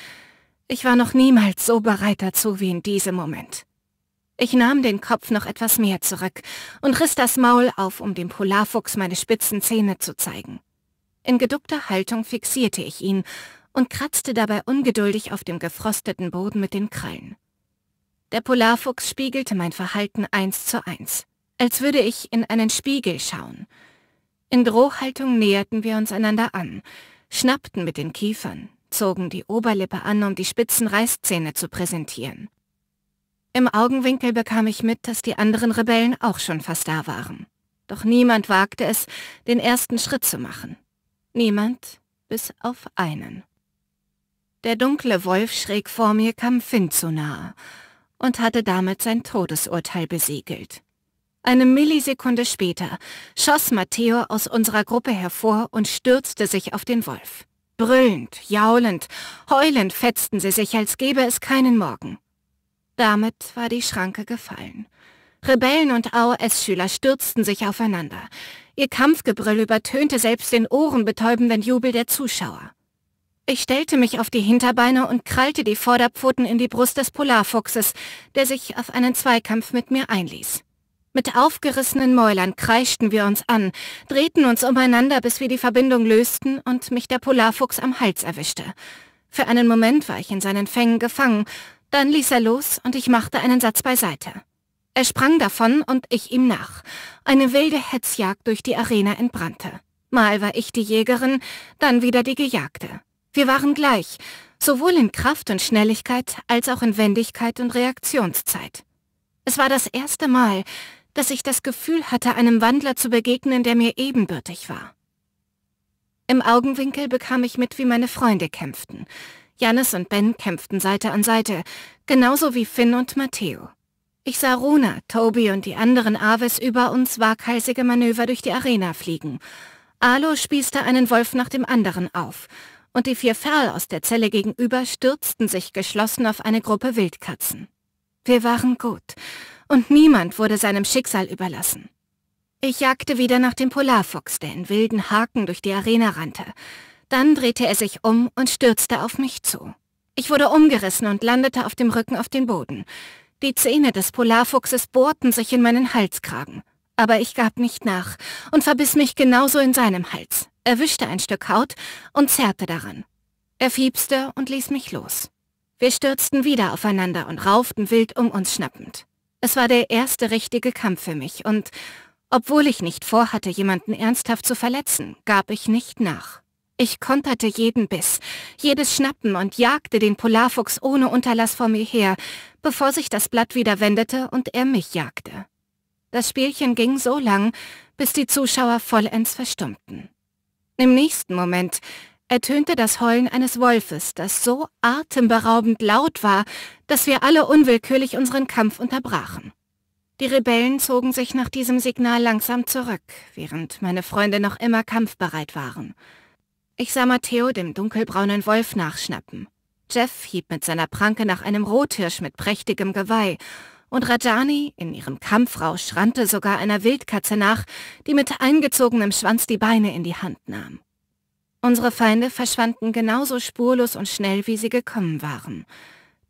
Ich war noch niemals so bereit dazu wie in diesem Moment. Ich nahm den Kopf noch etwas mehr zurück und riss das Maul auf, um dem Polarfuchs meine spitzen Zähne zu zeigen. In geduckter Haltung fixierte ich ihn und kratzte dabei ungeduldig auf dem gefrosteten Boden mit den Krallen. Der Polarfuchs spiegelte mein Verhalten eins zu eins, als würde ich in einen Spiegel schauen. In Drohhaltung näherten wir uns einander an, schnappten mit den Kiefern, zogen die Oberlippe an, um die spitzen Reißzähne zu präsentieren. Im Augenwinkel bekam ich mit, dass die anderen Rebellen auch schon fast da waren. Doch niemand wagte es, den ersten Schritt zu machen. Niemand, bis auf einen. Der dunkle Wolf schräg vor mir kam Finn zu nahe und hatte damit sein Todesurteil besiegelt. Eine Millisekunde später schoss Matteo aus unserer Gruppe hervor und stürzte sich auf den Wolf. Brüllend, jaulend, heulend fetzten sie sich, als gäbe es keinen Morgen. Damit war die Schranke gefallen. Rebellen und AOS-Schüler stürzten sich aufeinander. Ihr Kampfgebrüll übertönte selbst den ohrenbetäubenden Jubel der Zuschauer. Ich stellte mich auf die Hinterbeine und krallte die Vorderpfoten in die Brust des Polarfuchses, der sich auf einen Zweikampf mit mir einließ. Mit aufgerissenen Mäulern kreischten wir uns an, drehten uns umeinander, bis wir die Verbindung lösten und mich der Polarfuchs am Hals erwischte. Für einen Moment war ich in seinen Fängen gefangen, dann ließ er los und ich machte einen Satz beiseite. Er sprang davon und ich ihm nach. Eine wilde Hetzjagd durch die Arena entbrannte. Mal war ich die Jägerin, dann wieder die Gejagte. Wir waren gleich, sowohl in Kraft und Schnelligkeit als auch in Wendigkeit und Reaktionszeit. Es war das erste Mal, dass ich das Gefühl hatte, einem Wandler zu begegnen, der mir ebenbürtig war. Im Augenwinkel bekam ich mit, wie meine Freunde kämpften. Janis und Ben kämpften Seite an Seite, genauso wie Finn und Matteo. Ich sah Runa, Toby und die anderen Aves über uns waghalsige Manöver durch die Arena fliegen. Alo spießte einen Wolf nach dem anderen auf und die vier Ferl aus der Zelle gegenüber stürzten sich geschlossen auf eine Gruppe Wildkatzen. Wir waren gut, und niemand wurde seinem Schicksal überlassen. Ich jagte wieder nach dem Polarfuchs, der in wilden Haken durch die Arena rannte. Dann drehte er sich um und stürzte auf mich zu. Ich wurde umgerissen und landete auf dem Rücken auf den Boden. Die Zähne des Polarfuchses bohrten sich in meinen Halskragen. Aber ich gab nicht nach und verbiss mich genauso in seinem Hals erwischte ein Stück Haut und zerrte daran. Er fiebste und ließ mich los. Wir stürzten wieder aufeinander und rauften wild um uns schnappend. Es war der erste richtige Kampf für mich und, obwohl ich nicht vorhatte, jemanden ernsthaft zu verletzen, gab ich nicht nach. Ich konterte jeden Biss, jedes Schnappen und jagte den Polarfuchs ohne Unterlass vor mir her, bevor sich das Blatt wieder wendete und er mich jagte. Das Spielchen ging so lang, bis die Zuschauer vollends verstummten. Im nächsten Moment ertönte das Heulen eines Wolfes, das so atemberaubend laut war, dass wir alle unwillkürlich unseren Kampf unterbrachen. Die Rebellen zogen sich nach diesem Signal langsam zurück, während meine Freunde noch immer kampfbereit waren. Ich sah Matteo dem dunkelbraunen Wolf nachschnappen. Jeff hieb mit seiner Pranke nach einem Rothirsch mit prächtigem Geweih und Rajani in ihrem Kampfrausch rannte sogar einer Wildkatze nach, die mit eingezogenem Schwanz die Beine in die Hand nahm. Unsere Feinde verschwanden genauso spurlos und schnell, wie sie gekommen waren,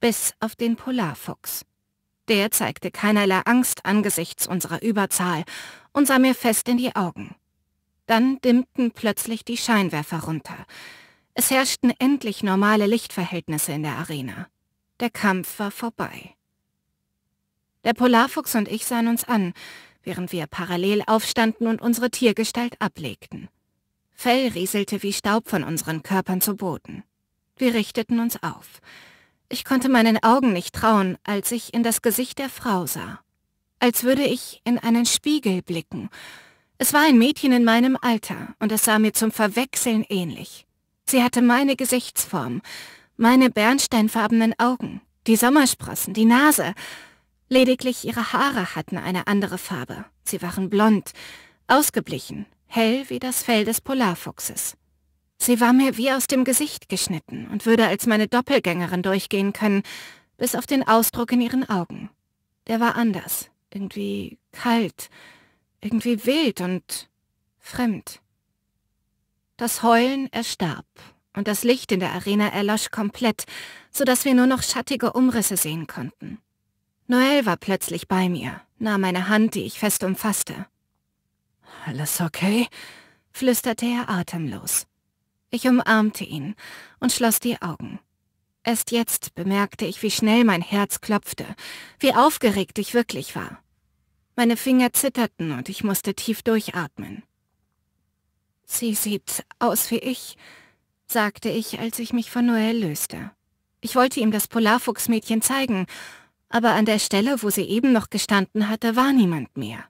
bis auf den Polarfuchs. Der zeigte keinerlei Angst angesichts unserer Überzahl und sah mir fest in die Augen. Dann dimmten plötzlich die Scheinwerfer runter. Es herrschten endlich normale Lichtverhältnisse in der Arena. Der Kampf war vorbei. Der Polarfuchs und ich sahen uns an, während wir parallel aufstanden und unsere Tiergestalt ablegten. Fell rieselte wie Staub von unseren Körpern zu Boden. Wir richteten uns auf. Ich konnte meinen Augen nicht trauen, als ich in das Gesicht der Frau sah. Als würde ich in einen Spiegel blicken. Es war ein Mädchen in meinem Alter und es sah mir zum Verwechseln ähnlich. Sie hatte meine Gesichtsform, meine bernsteinfarbenen Augen, die Sommersprossen, die Nase Lediglich ihre Haare hatten eine andere Farbe. Sie waren blond, ausgeblichen, hell wie das Fell des Polarfuchses. Sie war mir wie aus dem Gesicht geschnitten und würde als meine Doppelgängerin durchgehen können, bis auf den Ausdruck in ihren Augen. Der war anders, irgendwie kalt, irgendwie wild und fremd. Das Heulen erstarb und das Licht in der Arena erlosch komplett, so dass wir nur noch schattige Umrisse sehen konnten. Noel war plötzlich bei mir, nahm meine Hand, die ich fest umfasste. Alles okay? flüsterte er atemlos. Ich umarmte ihn und schloss die Augen. Erst jetzt bemerkte ich, wie schnell mein Herz klopfte, wie aufgeregt ich wirklich war. Meine Finger zitterten und ich musste tief durchatmen. Sie sieht aus wie ich, sagte ich, als ich mich von Noel löste. Ich wollte ihm das Polarfuchsmädchen zeigen, aber an der Stelle, wo sie eben noch gestanden hatte, war niemand mehr.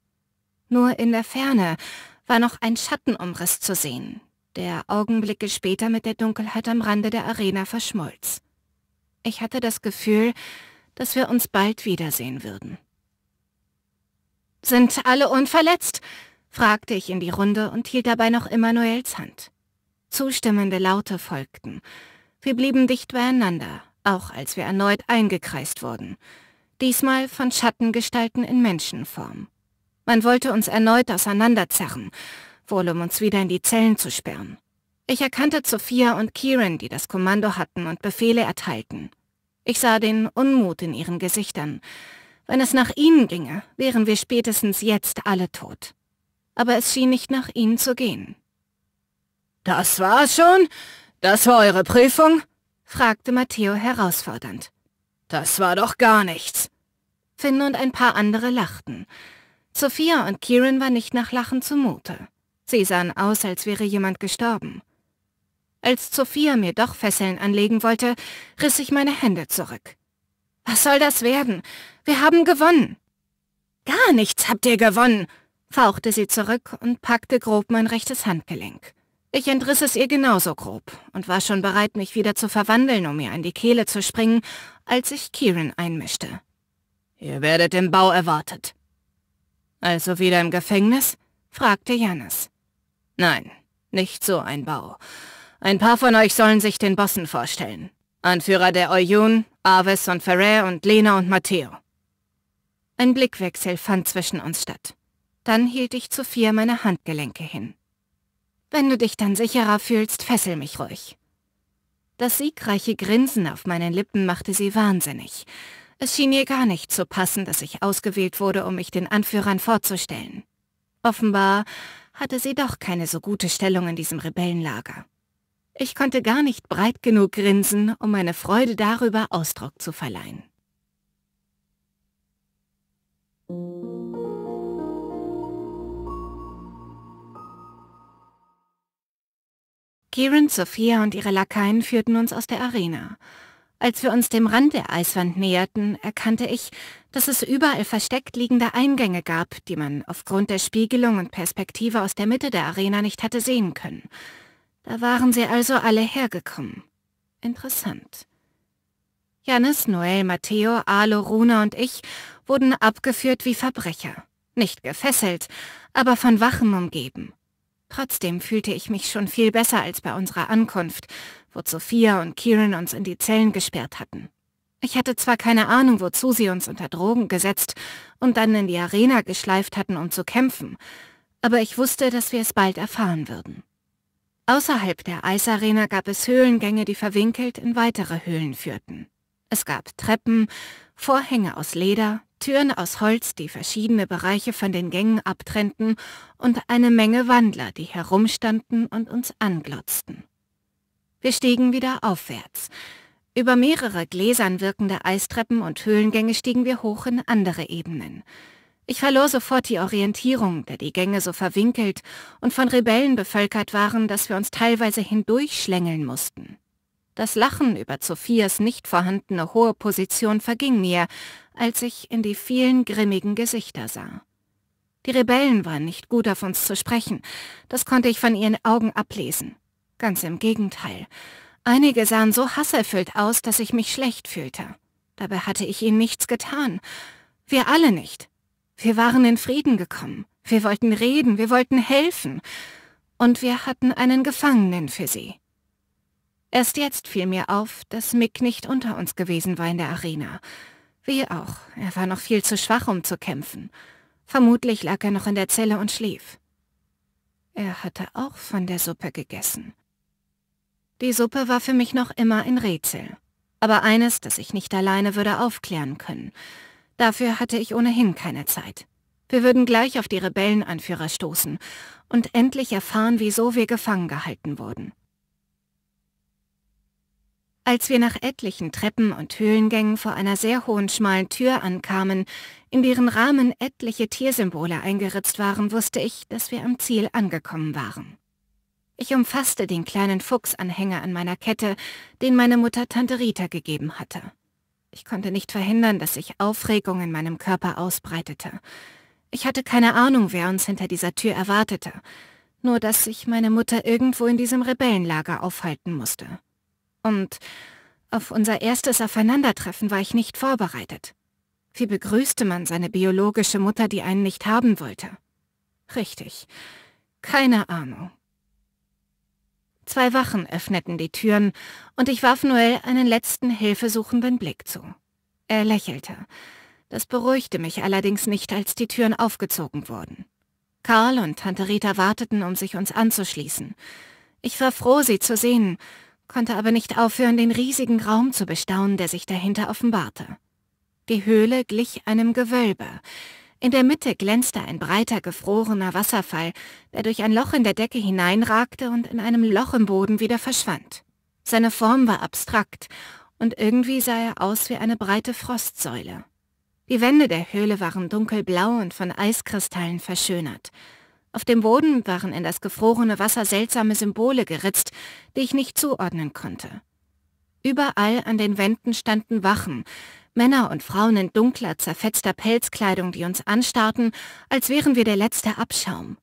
Nur in der Ferne war noch ein Schattenumriss zu sehen, der Augenblicke später mit der Dunkelheit am Rande der Arena verschmolz. Ich hatte das Gefühl, dass wir uns bald wiedersehen würden. Sind alle unverletzt? fragte ich in die Runde und hielt dabei noch immer Hand. Zustimmende Laute folgten. Wir blieben dicht beieinander, auch als wir erneut eingekreist wurden diesmal von Schattengestalten in Menschenform. Man wollte uns erneut auseinanderzerren, wohl um uns wieder in die Zellen zu sperren. Ich erkannte Sophia und Kieran, die das Kommando hatten und Befehle erteilten. Ich sah den Unmut in ihren Gesichtern. Wenn es nach ihnen ginge, wären wir spätestens jetzt alle tot. Aber es schien nicht nach ihnen zu gehen. Das war's schon? Das war eure Prüfung? fragte Matteo herausfordernd. Das war doch gar nichts. Finn und ein paar andere lachten. Sophia und Kieran war nicht nach Lachen zumute. Sie sahen aus, als wäre jemand gestorben. Als Sophia mir doch Fesseln anlegen wollte, riss ich meine Hände zurück. Was soll das werden? Wir haben gewonnen. Gar nichts habt ihr gewonnen, fauchte sie zurück und packte grob mein rechtes Handgelenk. Ich entriss es ihr genauso grob und war schon bereit, mich wieder zu verwandeln, um ihr an die Kehle zu springen, als ich Kieran einmischte. Ihr werdet im Bau erwartet. Also wieder im Gefängnis? fragte Janis. Nein, nicht so ein Bau. Ein paar von euch sollen sich den Bossen vorstellen. Anführer der Oyun, Aves und Ferrer und Lena und Matteo. Ein Blickwechsel fand zwischen uns statt. Dann hielt ich zu vier meine Handgelenke hin. Wenn du dich dann sicherer fühlst, fessel mich ruhig. Das siegreiche Grinsen auf meinen Lippen machte sie wahnsinnig. Es schien ihr gar nicht zu passen, dass ich ausgewählt wurde, um mich den Anführern vorzustellen. Offenbar hatte sie doch keine so gute Stellung in diesem Rebellenlager. Ich konnte gar nicht breit genug grinsen, um meine Freude darüber Ausdruck zu verleihen. Kieran, Sophia und ihre Lakaien führten uns aus der Arena. Als wir uns dem Rand der Eiswand näherten, erkannte ich, dass es überall versteckt liegende Eingänge gab, die man aufgrund der Spiegelung und Perspektive aus der Mitte der Arena nicht hatte sehen können. Da waren sie also alle hergekommen. Interessant. Janis, Noel, Matteo, Alo, Runa und ich wurden abgeführt wie Verbrecher. Nicht gefesselt, aber von Wachen umgeben. Trotzdem fühlte ich mich schon viel besser als bei unserer Ankunft, wo Sophia und Kieran uns in die Zellen gesperrt hatten. Ich hatte zwar keine Ahnung, wozu sie uns unter Drogen gesetzt und dann in die Arena geschleift hatten, um zu kämpfen, aber ich wusste, dass wir es bald erfahren würden. Außerhalb der Eisarena gab es Höhlengänge, die verwinkelt in weitere Höhlen führten. Es gab Treppen, Vorhänge aus Leder, Türen aus Holz, die verschiedene Bereiche von den Gängen abtrennten, und eine Menge Wandler, die herumstanden und uns anglotzten. Wir stiegen wieder aufwärts. Über mehrere gläsern wirkende Eistreppen und Höhlengänge stiegen wir hoch in andere Ebenen. Ich verlor sofort die Orientierung, da die Gänge so verwinkelt und von Rebellen bevölkert waren, dass wir uns teilweise hindurchschlängeln mussten. Das Lachen über Sophias nicht vorhandene hohe Position verging mir, als ich in die vielen grimmigen Gesichter sah. Die Rebellen waren nicht gut auf uns zu sprechen, das konnte ich von ihren Augen ablesen. Ganz im Gegenteil. Einige sahen so hasserfüllt aus, dass ich mich schlecht fühlte. Dabei hatte ich ihnen nichts getan. Wir alle nicht. Wir waren in Frieden gekommen. Wir wollten reden, wir wollten helfen. Und wir hatten einen Gefangenen für sie. Erst jetzt fiel mir auf, dass Mick nicht unter uns gewesen war in der Arena. Wie auch, er war noch viel zu schwach, um zu kämpfen. Vermutlich lag er noch in der Zelle und schlief. Er hatte auch von der Suppe gegessen. Die Suppe war für mich noch immer ein Rätsel. Aber eines, das ich nicht alleine würde aufklären können. Dafür hatte ich ohnehin keine Zeit. Wir würden gleich auf die Rebellenanführer stoßen und endlich erfahren, wieso wir gefangen gehalten wurden. Als wir nach etlichen Treppen und Höhlengängen vor einer sehr hohen schmalen Tür ankamen, in deren Rahmen etliche Tiersymbole eingeritzt waren, wusste ich, dass wir am Ziel angekommen waren. Ich umfasste den kleinen Fuchsanhänger an meiner Kette, den meine Mutter Tante Rita gegeben hatte. Ich konnte nicht verhindern, dass sich Aufregung in meinem Körper ausbreitete. Ich hatte keine Ahnung, wer uns hinter dieser Tür erwartete, nur dass sich meine Mutter irgendwo in diesem Rebellenlager aufhalten musste. Und auf unser erstes Aufeinandertreffen war ich nicht vorbereitet. Wie begrüßte man seine biologische Mutter, die einen nicht haben wollte? Richtig. Keine Ahnung. Zwei Wachen öffneten die Türen und ich warf Noel einen letzten hilfesuchenden Blick zu. Er lächelte. Das beruhigte mich allerdings nicht, als die Türen aufgezogen wurden. Karl und Tante Rita warteten, um sich uns anzuschließen. Ich war froh, sie zu sehen, konnte aber nicht aufhören, den riesigen Raum zu bestaunen, der sich dahinter offenbarte. Die Höhle glich einem Gewölbe. In der Mitte glänzte ein breiter, gefrorener Wasserfall, der durch ein Loch in der Decke hineinragte und in einem Loch im Boden wieder verschwand. Seine Form war abstrakt und irgendwie sah er aus wie eine breite Frostsäule. Die Wände der Höhle waren dunkelblau und von Eiskristallen verschönert. Auf dem Boden waren in das gefrorene Wasser seltsame Symbole geritzt, die ich nicht zuordnen konnte. Überall an den Wänden standen Wachen, Männer und Frauen in dunkler, zerfetzter Pelzkleidung, die uns anstarrten, als wären wir der letzte Abschaum.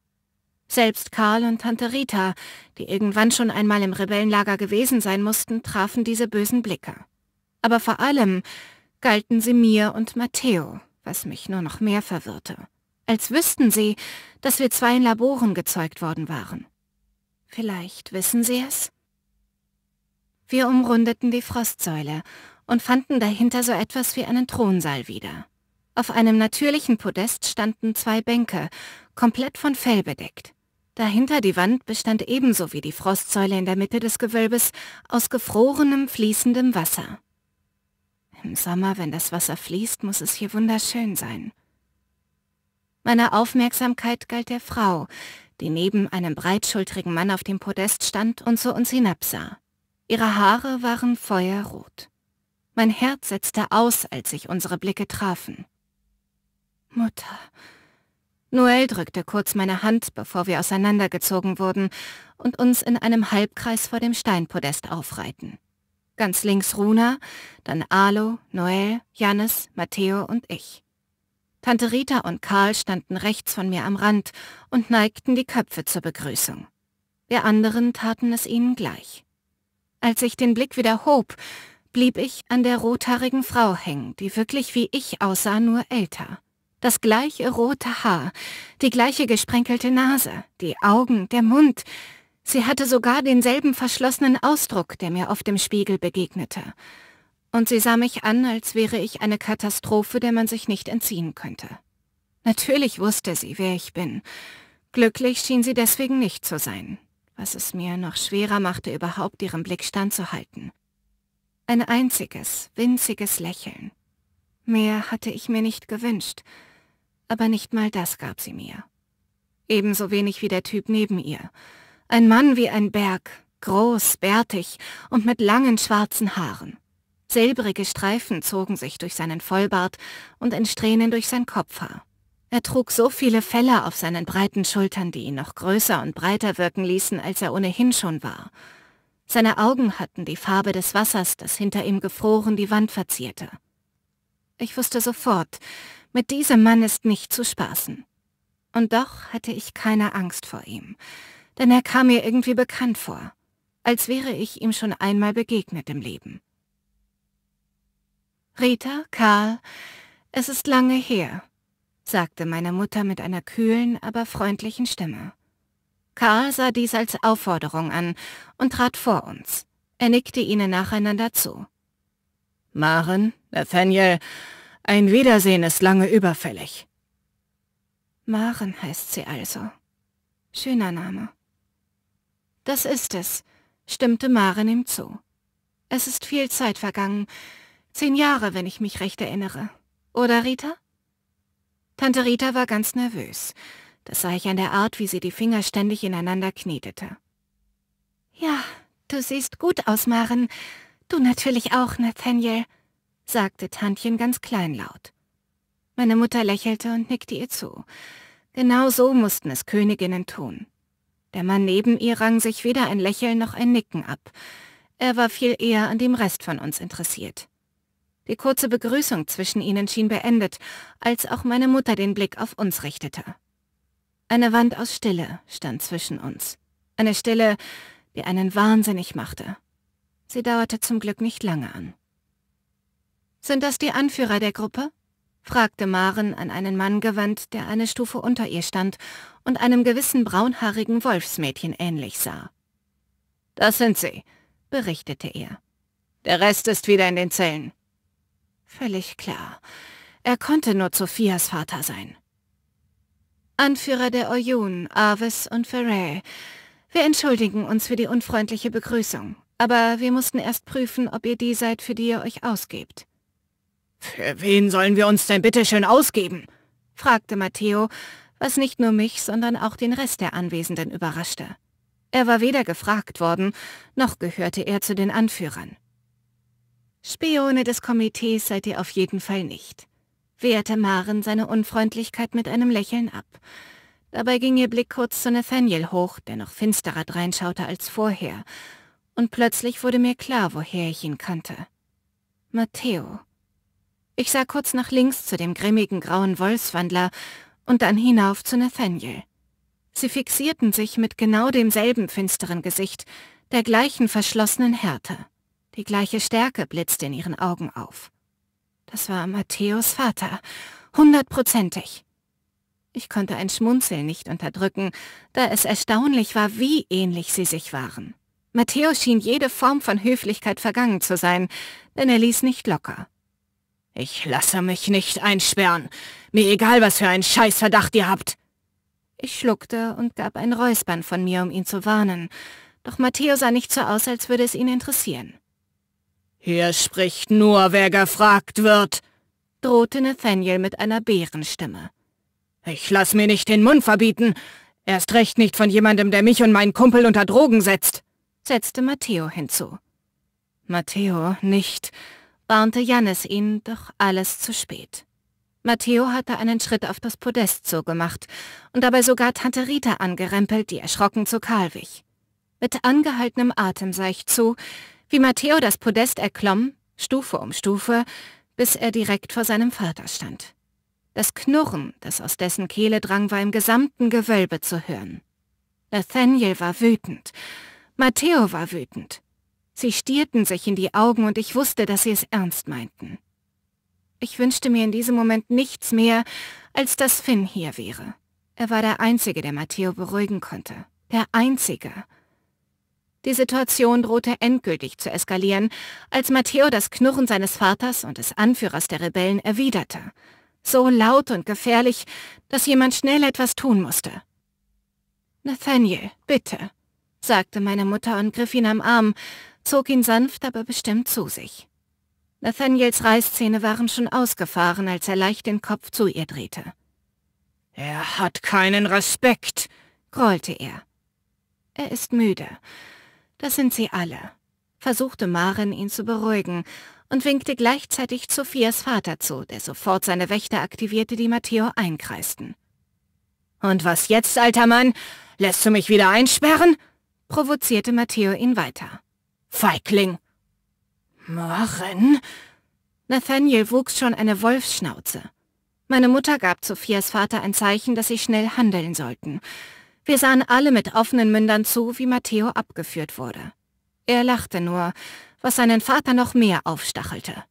Selbst Karl und Tante Rita, die irgendwann schon einmal im Rebellenlager gewesen sein mussten, trafen diese bösen Blicke. Aber vor allem galten sie mir und Matteo, was mich nur noch mehr verwirrte als wüssten sie, dass wir zwei in Laboren gezeugt worden waren. Vielleicht wissen sie es? Wir umrundeten die Frostsäule und fanden dahinter so etwas wie einen Thronsaal wieder. Auf einem natürlichen Podest standen zwei Bänke, komplett von Fell bedeckt. Dahinter die Wand bestand ebenso wie die Frostsäule in der Mitte des Gewölbes aus gefrorenem, fließendem Wasser. Im Sommer, wenn das Wasser fließt, muss es hier wunderschön sein. Meine Aufmerksamkeit galt der Frau, die neben einem breitschultrigen Mann auf dem Podest stand und zu uns hinabsah. Ihre Haare waren feuerrot. Mein Herz setzte aus, als sich unsere Blicke trafen. Mutter. Noel drückte kurz meine Hand, bevor wir auseinandergezogen wurden und uns in einem Halbkreis vor dem Steinpodest aufreiten. Ganz links Runa, dann Alo, Noel, Jannis, Matteo und ich. Tante Rita und Karl standen rechts von mir am Rand und neigten die Köpfe zur Begrüßung. Wir anderen taten es ihnen gleich. Als ich den Blick wieder hob, blieb ich an der rothaarigen Frau hängen, die wirklich wie ich aussah, nur älter. Das gleiche rote Haar, die gleiche gesprenkelte Nase, die Augen, der Mund. Sie hatte sogar denselben verschlossenen Ausdruck, der mir auf dem Spiegel begegnete und sie sah mich an, als wäre ich eine Katastrophe, der man sich nicht entziehen könnte. Natürlich wusste sie, wer ich bin. Glücklich schien sie deswegen nicht zu sein, was es mir noch schwerer machte, überhaupt ihrem Blick standzuhalten. Ein einziges, winziges Lächeln. Mehr hatte ich mir nicht gewünscht, aber nicht mal das gab sie mir. Ebenso wenig wie der Typ neben ihr. Ein Mann wie ein Berg, groß, bärtig und mit langen schwarzen Haaren. Silbrige Streifen zogen sich durch seinen Vollbart und in Strähnen durch sein Kopfhaar. Er trug so viele Felle auf seinen breiten Schultern, die ihn noch größer und breiter wirken ließen, als er ohnehin schon war. Seine Augen hatten die Farbe des Wassers, das hinter ihm gefroren die Wand verzierte. Ich wusste sofort, mit diesem Mann ist nicht zu spaßen. Und doch hatte ich keine Angst vor ihm, denn er kam mir irgendwie bekannt vor, als wäre ich ihm schon einmal begegnet im Leben. Rita, Karl, es ist lange her, sagte meine Mutter mit einer kühlen, aber freundlichen Stimme. Karl sah dies als Aufforderung an und trat vor uns. Er nickte ihnen nacheinander zu. Maren, Nathaniel, ein Wiedersehen ist lange überfällig. Maren heißt sie also. Schöner Name. Das ist es, stimmte Maren ihm zu. Es ist viel Zeit vergangen, Zehn Jahre, wenn ich mich recht erinnere. Oder, Rita? Tante Rita war ganz nervös. Das sah ich an der Art, wie sie die Finger ständig ineinander knetete. Ja, du siehst gut aus, Maren. Du natürlich auch, Nathaniel, sagte Tantchen ganz kleinlaut. Meine Mutter lächelte und nickte ihr zu. Genau so mussten es Königinnen tun. Der Mann neben ihr rang sich weder ein Lächeln noch ein Nicken ab. Er war viel eher an dem Rest von uns interessiert. Die kurze Begrüßung zwischen ihnen schien beendet, als auch meine Mutter den Blick auf uns richtete. Eine Wand aus Stille stand zwischen uns. Eine Stille, die einen wahnsinnig machte. Sie dauerte zum Glück nicht lange an. Sind das die Anführer der Gruppe? fragte Maren an einen Mann gewandt, der eine Stufe unter ihr stand und einem gewissen braunhaarigen Wolfsmädchen ähnlich sah. Das sind sie, berichtete er. Der Rest ist wieder in den Zellen. Völlig klar. Er konnte nur Sophias Vater sein. Anführer der Oyun, Arvis und Ferrell. Wir entschuldigen uns für die unfreundliche Begrüßung, aber wir mussten erst prüfen, ob ihr die seid, für die ihr euch ausgebt. Für wen sollen wir uns denn bitteschön ausgeben? fragte Matteo, was nicht nur mich, sondern auch den Rest der Anwesenden überraschte. Er war weder gefragt worden, noch gehörte er zu den Anführern. Spione des Komitees seid ihr auf jeden Fall nicht, wehrte Maren seine Unfreundlichkeit mit einem Lächeln ab. Dabei ging ihr Blick kurz zu Nathaniel hoch, der noch finsterer dreinschaute als vorher, und plötzlich wurde mir klar, woher ich ihn kannte. Matteo. Ich sah kurz nach links zu dem grimmigen grauen Wolfswandler und dann hinauf zu Nathaniel. Sie fixierten sich mit genau demselben finsteren Gesicht, der gleichen verschlossenen Härte. Die gleiche Stärke blitzte in ihren Augen auf. Das war Matthäus Vater, hundertprozentig. Ich konnte ein Schmunzeln nicht unterdrücken, da es erstaunlich war, wie ähnlich sie sich waren. Matthäus schien jede Form von Höflichkeit vergangen zu sein, denn er ließ nicht locker. Ich lasse mich nicht einsperren. Mir egal, was für einen Scheißverdacht ihr habt. Ich schluckte und gab ein Räuspern von mir, um ihn zu warnen. Doch Matteo sah nicht so aus, als würde es ihn interessieren. Hier spricht nur, wer gefragt wird, drohte Nathaniel mit einer Bärenstimme. Ich lass mir nicht den Mund verbieten, erst recht nicht von jemandem, der mich und meinen Kumpel unter Drogen setzt, setzte Matteo hinzu. Matteo nicht, warnte Jannis ihn, doch alles zu spät. Matteo hatte einen Schritt auf das Podest zugemacht und dabei sogar Tante Rita angerempelt, die erschrocken zu Karl wich. Mit angehaltenem Atem sah ich zu, wie Matteo das Podest erklomm, Stufe um Stufe, bis er direkt vor seinem Vater stand. Das Knurren, das aus dessen Kehle drang, war im gesamten Gewölbe zu hören. Nathaniel war wütend. Matteo war wütend. Sie stierten sich in die Augen und ich wusste, dass sie es ernst meinten. Ich wünschte mir in diesem Moment nichts mehr, als dass Finn hier wäre. Er war der Einzige, der Matteo beruhigen konnte. Der Einzige. Die Situation drohte endgültig zu eskalieren, als Matteo das Knurren seines Vaters und des Anführers der Rebellen erwiderte. So laut und gefährlich, dass jemand schnell etwas tun musste. Nathaniel, bitte, sagte meine Mutter und griff ihn am Arm, zog ihn sanft, aber bestimmt zu sich. Nathaniels Reißzähne waren schon ausgefahren, als er leicht den Kopf zu ihr drehte. Er hat keinen Respekt, grollte er. Er ist müde. Das sind sie alle, versuchte Maren ihn zu beruhigen und winkte gleichzeitig Sophias Vater zu, der sofort seine Wächter aktivierte, die Matteo einkreisten. Und was jetzt, alter Mann? Lässt du mich wieder einsperren? provozierte Matteo ihn weiter. Feigling! Maren? Nathaniel wuchs schon eine Wolfsschnauze. Meine Mutter gab Sophias Vater ein Zeichen, dass sie schnell handeln sollten. Wir sahen alle mit offenen Mündern zu, wie Matteo abgeführt wurde. Er lachte nur, was seinen Vater noch mehr aufstachelte.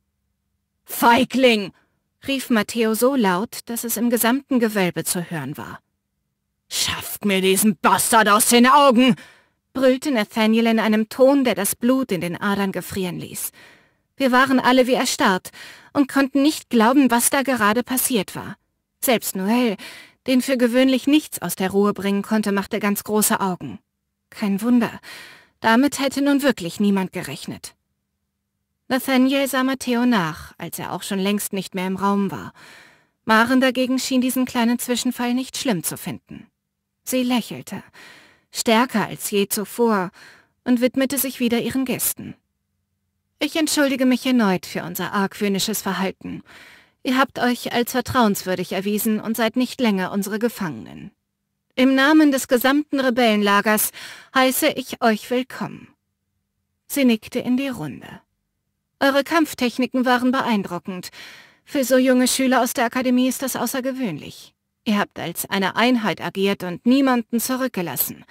Feigling! rief Matteo so laut, dass es im gesamten Gewölbe zu hören war. Schafft mir diesen Bastard aus den Augen! brüllte Nathaniel in einem Ton, der das Blut in den Adern gefrieren ließ. Wir waren alle wie erstarrt und konnten nicht glauben, was da gerade passiert war. Selbst Noel, den für gewöhnlich nichts aus der Ruhe bringen konnte, machte ganz große Augen. Kein Wunder, damit hätte nun wirklich niemand gerechnet. Nathaniel sah Matteo nach, als er auch schon längst nicht mehr im Raum war. Maren dagegen schien diesen kleinen Zwischenfall nicht schlimm zu finden. Sie lächelte, stärker als je zuvor, und widmete sich wieder ihren Gästen. Ich entschuldige mich erneut für unser argwöhnisches Verhalten. Ihr habt euch als vertrauenswürdig erwiesen und seid nicht länger unsere Gefangenen. Im Namen des gesamten Rebellenlagers heiße ich euch willkommen. Sie nickte in die Runde. Eure Kampftechniken waren beeindruckend. Für so junge Schüler aus der Akademie ist das außergewöhnlich. Ihr habt als eine Einheit agiert und niemanden zurückgelassen.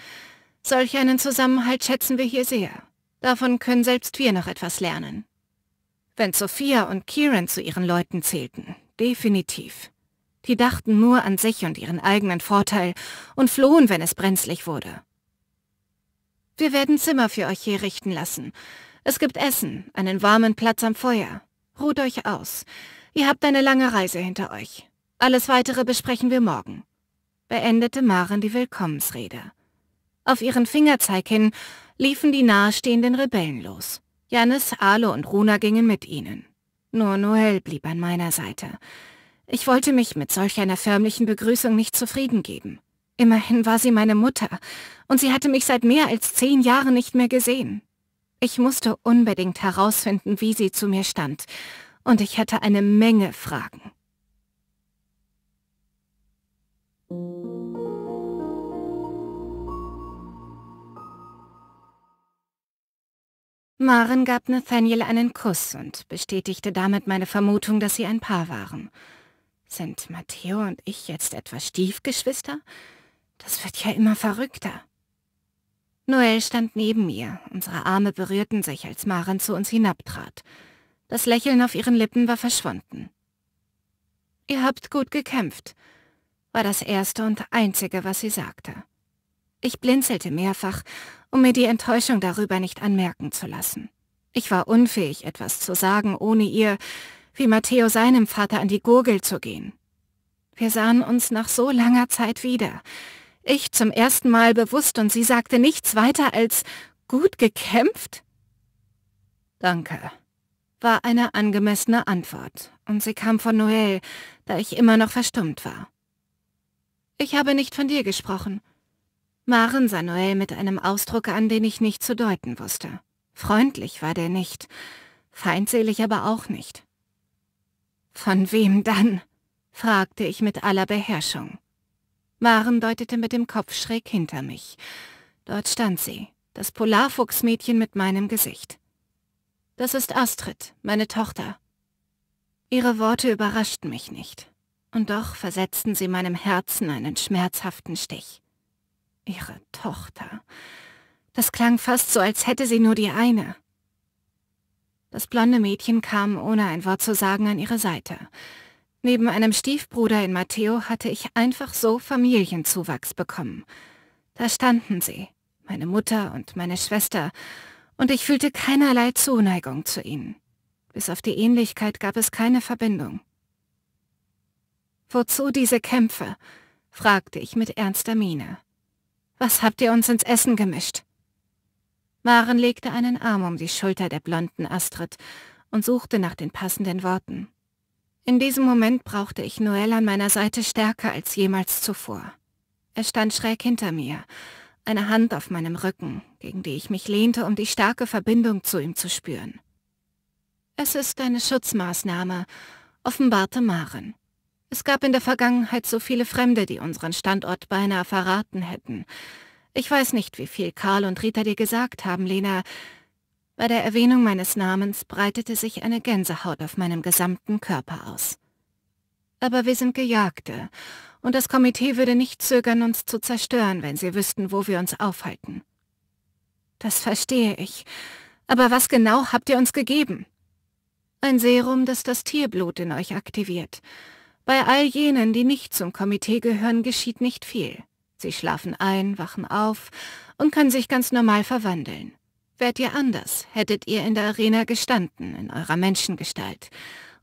Solch einen Zusammenhalt schätzen wir hier sehr. Davon können selbst wir noch etwas lernen wenn Sophia und Kieran zu ihren Leuten zählten. Definitiv. Die dachten nur an sich und ihren eigenen Vorteil und flohen, wenn es brenzlig wurde. Wir werden Zimmer für euch hier richten lassen. Es gibt Essen, einen warmen Platz am Feuer. Ruht euch aus. Ihr habt eine lange Reise hinter euch. Alles Weitere besprechen wir morgen. Beendete Maren die Willkommensrede. Auf ihren Fingerzeig hin liefen die nahestehenden Rebellen los. Janis, Ale und Runa gingen mit ihnen. Nur Noel blieb an meiner Seite. Ich wollte mich mit solch einer förmlichen Begrüßung nicht zufrieden geben. Immerhin war sie meine Mutter, und sie hatte mich seit mehr als zehn Jahren nicht mehr gesehen. Ich musste unbedingt herausfinden, wie sie zu mir stand, und ich hatte eine Menge Fragen. Maren gab Nathaniel einen Kuss und bestätigte damit meine Vermutung, dass sie ein Paar waren. Sind Matteo und ich jetzt etwa Stiefgeschwister? Das wird ja immer verrückter. Noel stand neben mir, unsere Arme berührten sich, als Maren zu uns hinabtrat. Das Lächeln auf ihren Lippen war verschwunden. Ihr habt gut gekämpft, war das erste und einzige, was sie sagte. Ich blinzelte mehrfach um mir die Enttäuschung darüber nicht anmerken zu lassen. Ich war unfähig, etwas zu sagen, ohne ihr, wie Matteo seinem Vater, an die Gurgel zu gehen. Wir sahen uns nach so langer Zeit wieder. Ich zum ersten Mal bewusst und sie sagte nichts weiter als gut gekämpft? Danke, war eine angemessene Antwort und sie kam von Noel, da ich immer noch verstummt war. Ich habe nicht von dir gesprochen, Maren sah Noel mit einem Ausdruck an, den ich nicht zu deuten wusste. Freundlich war der nicht, feindselig aber auch nicht. Von wem dann? fragte ich mit aller Beherrschung. Maren deutete mit dem Kopf schräg hinter mich. Dort stand sie, das Polarfuchsmädchen mit meinem Gesicht. Das ist Astrid, meine Tochter. Ihre Worte überraschten mich nicht, und doch versetzten sie meinem Herzen einen schmerzhaften Stich. Ihre Tochter. Das klang fast so, als hätte sie nur die eine. Das blonde Mädchen kam, ohne ein Wort zu sagen, an ihre Seite. Neben einem Stiefbruder in Matteo hatte ich einfach so Familienzuwachs bekommen. Da standen sie, meine Mutter und meine Schwester, und ich fühlte keinerlei Zuneigung zu ihnen. Bis auf die Ähnlichkeit gab es keine Verbindung. Wozu diese Kämpfe? fragte ich mit ernster Miene. Was habt ihr uns ins Essen gemischt? Maren legte einen Arm um die Schulter der blonden Astrid und suchte nach den passenden Worten. In diesem Moment brauchte ich Noel an meiner Seite stärker als jemals zuvor. Er stand schräg hinter mir, eine Hand auf meinem Rücken, gegen die ich mich lehnte, um die starke Verbindung zu ihm zu spüren. Es ist eine Schutzmaßnahme, offenbarte Maren. Es gab in der Vergangenheit so viele Fremde, die unseren Standort beinahe verraten hätten. Ich weiß nicht, wie viel Karl und Rita dir gesagt haben, Lena. Bei der Erwähnung meines Namens breitete sich eine Gänsehaut auf meinem gesamten Körper aus. Aber wir sind Gejagte, und das Komitee würde nicht zögern, uns zu zerstören, wenn sie wüssten, wo wir uns aufhalten. Das verstehe ich. Aber was genau habt ihr uns gegeben? Ein Serum, das das Tierblut in euch aktiviert. Bei all jenen, die nicht zum Komitee gehören, geschieht nicht viel. Sie schlafen ein, wachen auf und können sich ganz normal verwandeln. Wärt ihr anders, hättet ihr in der Arena gestanden, in eurer Menschengestalt.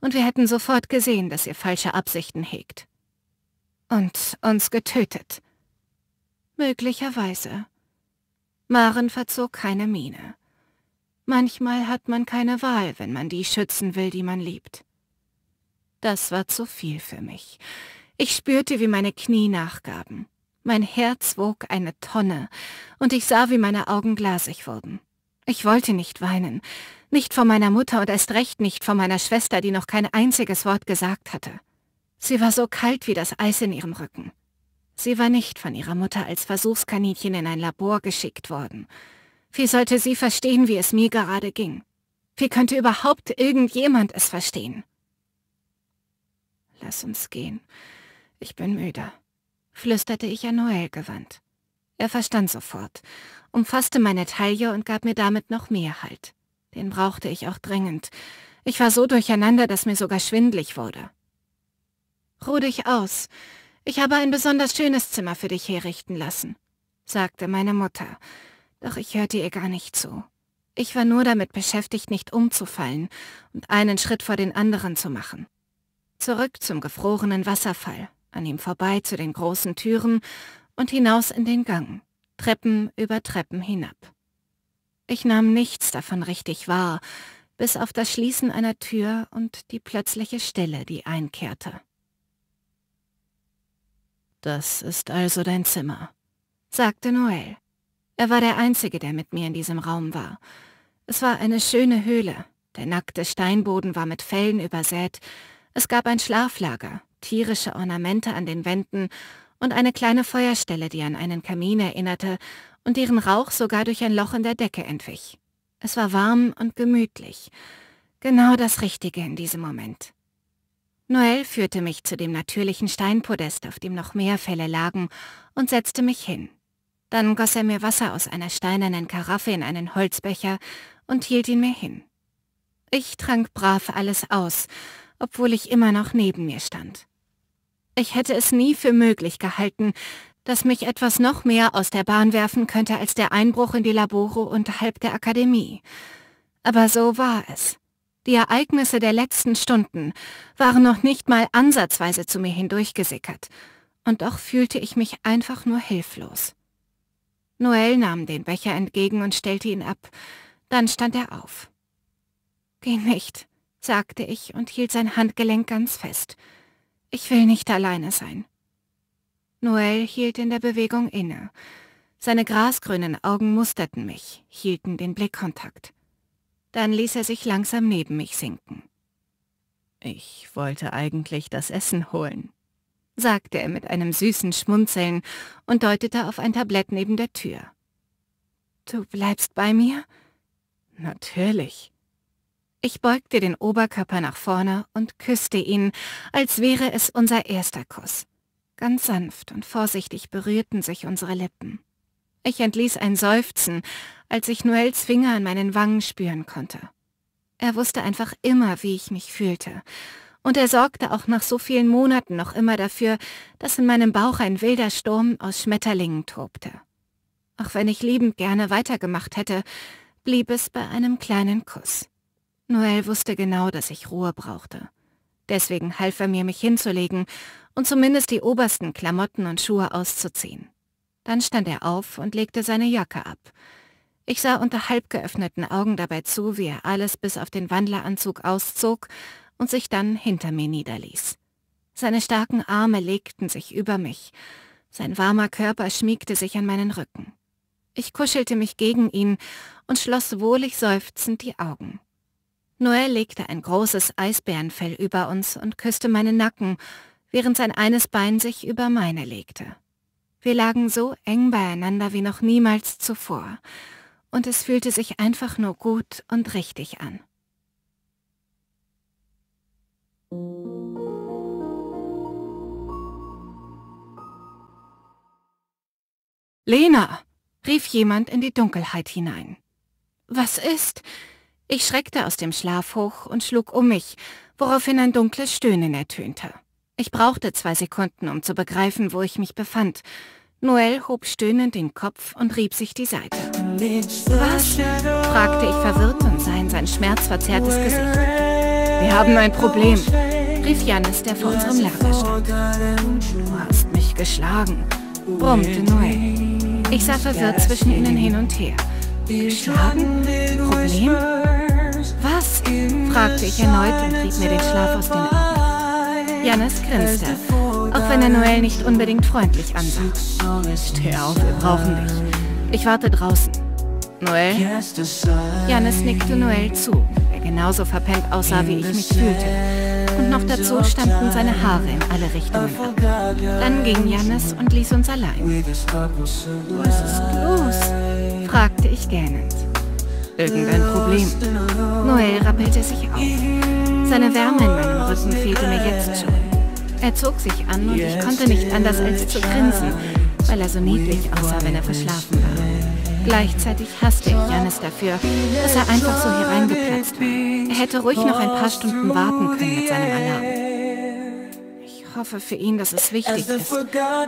Und wir hätten sofort gesehen, dass ihr falsche Absichten hegt. Und uns getötet. Möglicherweise. Maren verzog keine Miene. Manchmal hat man keine Wahl, wenn man die schützen will, die man liebt. Das war zu viel für mich. Ich spürte, wie meine Knie nachgaben. Mein Herz wog eine Tonne und ich sah, wie meine Augen glasig wurden. Ich wollte nicht weinen, nicht vor meiner Mutter und erst recht nicht vor meiner Schwester, die noch kein einziges Wort gesagt hatte. Sie war so kalt wie das Eis in ihrem Rücken. Sie war nicht von ihrer Mutter als Versuchskaninchen in ein Labor geschickt worden. Wie sollte sie verstehen, wie es mir gerade ging? Wie könnte überhaupt irgendjemand es verstehen? Lass uns gehen. Ich bin müde, flüsterte ich an Noel gewandt. Er verstand sofort, umfasste meine Taille und gab mir damit noch mehr Halt. Den brauchte ich auch dringend. Ich war so durcheinander, dass mir sogar schwindlig wurde. Ruh dich aus. Ich habe ein besonders schönes Zimmer für dich herrichten lassen, sagte meine Mutter. Doch ich hörte ihr gar nicht zu. Ich war nur damit beschäftigt, nicht umzufallen und einen Schritt vor den anderen zu machen. Zurück zum gefrorenen Wasserfall, an ihm vorbei zu den großen Türen und hinaus in den Gang, Treppen über Treppen hinab. Ich nahm nichts davon richtig wahr, bis auf das Schließen einer Tür und die plötzliche Stille, die einkehrte. Das ist also dein Zimmer, sagte Noel. Er war der Einzige, der mit mir in diesem Raum war. Es war eine schöne Höhle. Der nackte Steinboden war mit Fellen übersät, es gab ein Schlaflager, tierische Ornamente an den Wänden und eine kleine Feuerstelle, die an einen Kamin erinnerte und deren Rauch sogar durch ein Loch in der Decke entwich. Es war warm und gemütlich. Genau das Richtige in diesem Moment. Noel führte mich zu dem natürlichen Steinpodest, auf dem noch mehr Felle lagen, und setzte mich hin. Dann goss er mir Wasser aus einer steinernen Karaffe in einen Holzbecher und hielt ihn mir hin. Ich trank brav alles aus obwohl ich immer noch neben mir stand. Ich hätte es nie für möglich gehalten, dass mich etwas noch mehr aus der Bahn werfen könnte als der Einbruch in die Labore unterhalb der Akademie. Aber so war es. Die Ereignisse der letzten Stunden waren noch nicht mal ansatzweise zu mir hindurchgesickert, und doch fühlte ich mich einfach nur hilflos. Noel nahm den Becher entgegen und stellte ihn ab, dann stand er auf. Geh nicht, sagte ich und hielt sein Handgelenk ganz fest. Ich will nicht alleine sein. Noel hielt in der Bewegung inne. Seine grasgrünen Augen musterten mich, hielten den Blickkontakt. Dann ließ er sich langsam neben mich sinken. Ich wollte eigentlich das Essen holen, sagte er mit einem süßen Schmunzeln und deutete auf ein Tablett neben der Tür. Du bleibst bei mir? Natürlich. Ich beugte den Oberkörper nach vorne und küsste ihn, als wäre es unser erster Kuss. Ganz sanft und vorsichtig berührten sich unsere Lippen. Ich entließ ein Seufzen, als ich Noels Finger an meinen Wangen spüren konnte. Er wusste einfach immer, wie ich mich fühlte. Und er sorgte auch nach so vielen Monaten noch immer dafür, dass in meinem Bauch ein wilder Sturm aus Schmetterlingen tobte. Auch wenn ich liebend gerne weitergemacht hätte, blieb es bei einem kleinen Kuss. Noel wusste genau, dass ich Ruhe brauchte. Deswegen half er mir, mich hinzulegen und zumindest die obersten Klamotten und Schuhe auszuziehen. Dann stand er auf und legte seine Jacke ab. Ich sah unter halb geöffneten Augen dabei zu, wie er alles bis auf den Wandleranzug auszog und sich dann hinter mir niederließ. Seine starken Arme legten sich über mich. Sein warmer Körper schmiegte sich an meinen Rücken. Ich kuschelte mich gegen ihn und schloss wohlig seufzend die Augen. Noel legte ein großes Eisbärenfell über uns und küsste meinen Nacken, während sein eines Bein sich über meine legte. Wir lagen so eng beieinander wie noch niemals zuvor, und es fühlte sich einfach nur gut und richtig an. Lena, rief jemand in die Dunkelheit hinein. Was ist? Ich schreckte aus dem Schlaf hoch und schlug um mich, woraufhin ein dunkles Stöhnen ertönte. Ich brauchte zwei Sekunden, um zu begreifen, wo ich mich befand. Noel hob stöhnend den Kopf und rieb sich die Seite. Was? fragte ich verwirrt und sah in sein schmerzverzerrtes Gesicht. Wir haben ein Problem, rief Janis, der vor unserem Lager stand. Du hast mich geschlagen, brummte Noel. Ich sah verwirrt zwischen ihnen hin und her. Geschlagen? Problem? fragte ich erneut und rieb mir den Schlaf aus den Augen. Janis grinste, auch wenn er Noel nicht unbedingt freundlich ansah. Steh auf, wir brauchen dich. Ich warte draußen. Noel? Janis nickte Noel zu, der genauso verpennt aussah, wie ich mich fühlte. Und noch dazu standen seine Haare in alle Richtungen ab. Dann ging Janis und ließ uns allein. Was ist los? fragte ich gähnend irgendein Problem. Noel rappelte sich auf. Seine Wärme in meinem Rücken fehlte mir jetzt schon. Er zog sich an und ich konnte nicht anders als zu grinsen, weil er so niedlich aussah, wenn er verschlafen war. Gleichzeitig hasste ich Janis dafür, dass er einfach so hereingeplatzt war. Er hätte ruhig noch ein paar Stunden warten können mit seinem Alarm hoffe für ihn, dass es wichtig ist,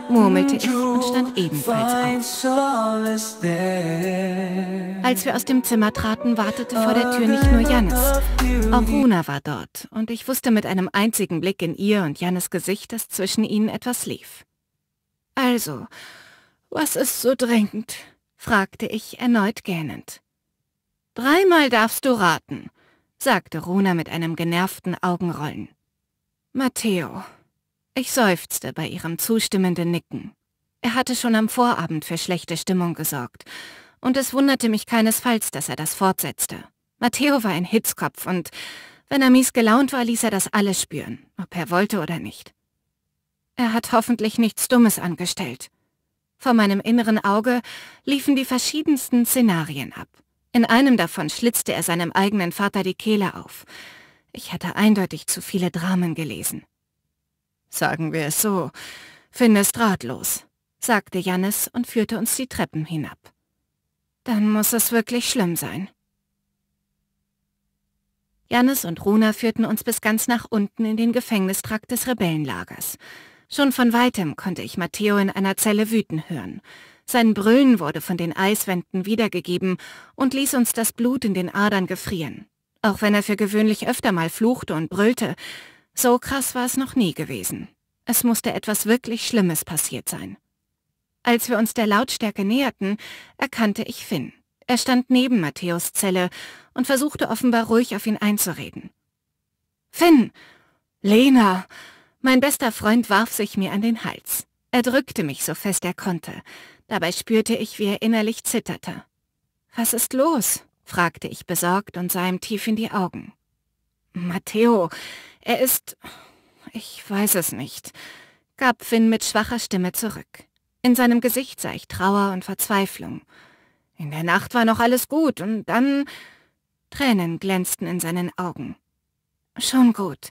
murmelte ich und stand ebenfalls auf. Als wir aus dem Zimmer traten, wartete vor der Tür nicht nur Janis. Auch Runa war dort und ich wusste mit einem einzigen Blick in ihr und Janis Gesicht, dass zwischen ihnen etwas lief. Also, was ist so dringend? fragte ich erneut gähnend. Dreimal darfst du raten, sagte Runa mit einem genervten Augenrollen. Matteo, ich seufzte bei ihrem zustimmenden Nicken. Er hatte schon am Vorabend für schlechte Stimmung gesorgt, und es wunderte mich keinesfalls, dass er das fortsetzte. Matteo war ein Hitzkopf und wenn er mies gelaunt war, ließ er das alles spüren, ob er wollte oder nicht. Er hat hoffentlich nichts Dummes angestellt. Vor meinem inneren Auge liefen die verschiedensten Szenarien ab. In einem davon schlitzte er seinem eigenen Vater die Kehle auf. Ich hatte eindeutig zu viele Dramen gelesen sagen wir es so, findest ratlos, sagte Jannis und führte uns die Treppen hinab. Dann muss es wirklich schlimm sein. Jannis und Runa führten uns bis ganz nach unten in den Gefängnistrakt des Rebellenlagers. Schon von weitem konnte ich Matteo in einer Zelle wüten hören. Sein Brüllen wurde von den Eiswänden wiedergegeben und ließ uns das Blut in den Adern gefrieren. Auch wenn er für gewöhnlich öfter mal fluchte und brüllte, so krass war es noch nie gewesen. Es musste etwas wirklich Schlimmes passiert sein. Als wir uns der Lautstärke näherten, erkannte ich Finn. Er stand neben Matthäus Zelle und versuchte offenbar ruhig auf ihn einzureden. Finn! Lena! Mein bester Freund warf sich mir an den Hals. Er drückte mich so fest er konnte. Dabei spürte ich, wie er innerlich zitterte. Was ist los? fragte ich besorgt und sah ihm tief in die Augen. Matteo, er ist... Ich weiß es nicht, gab Finn mit schwacher Stimme zurück. In seinem Gesicht sah ich Trauer und Verzweiflung. In der Nacht war noch alles gut und dann... Tränen glänzten in seinen Augen. Schon gut.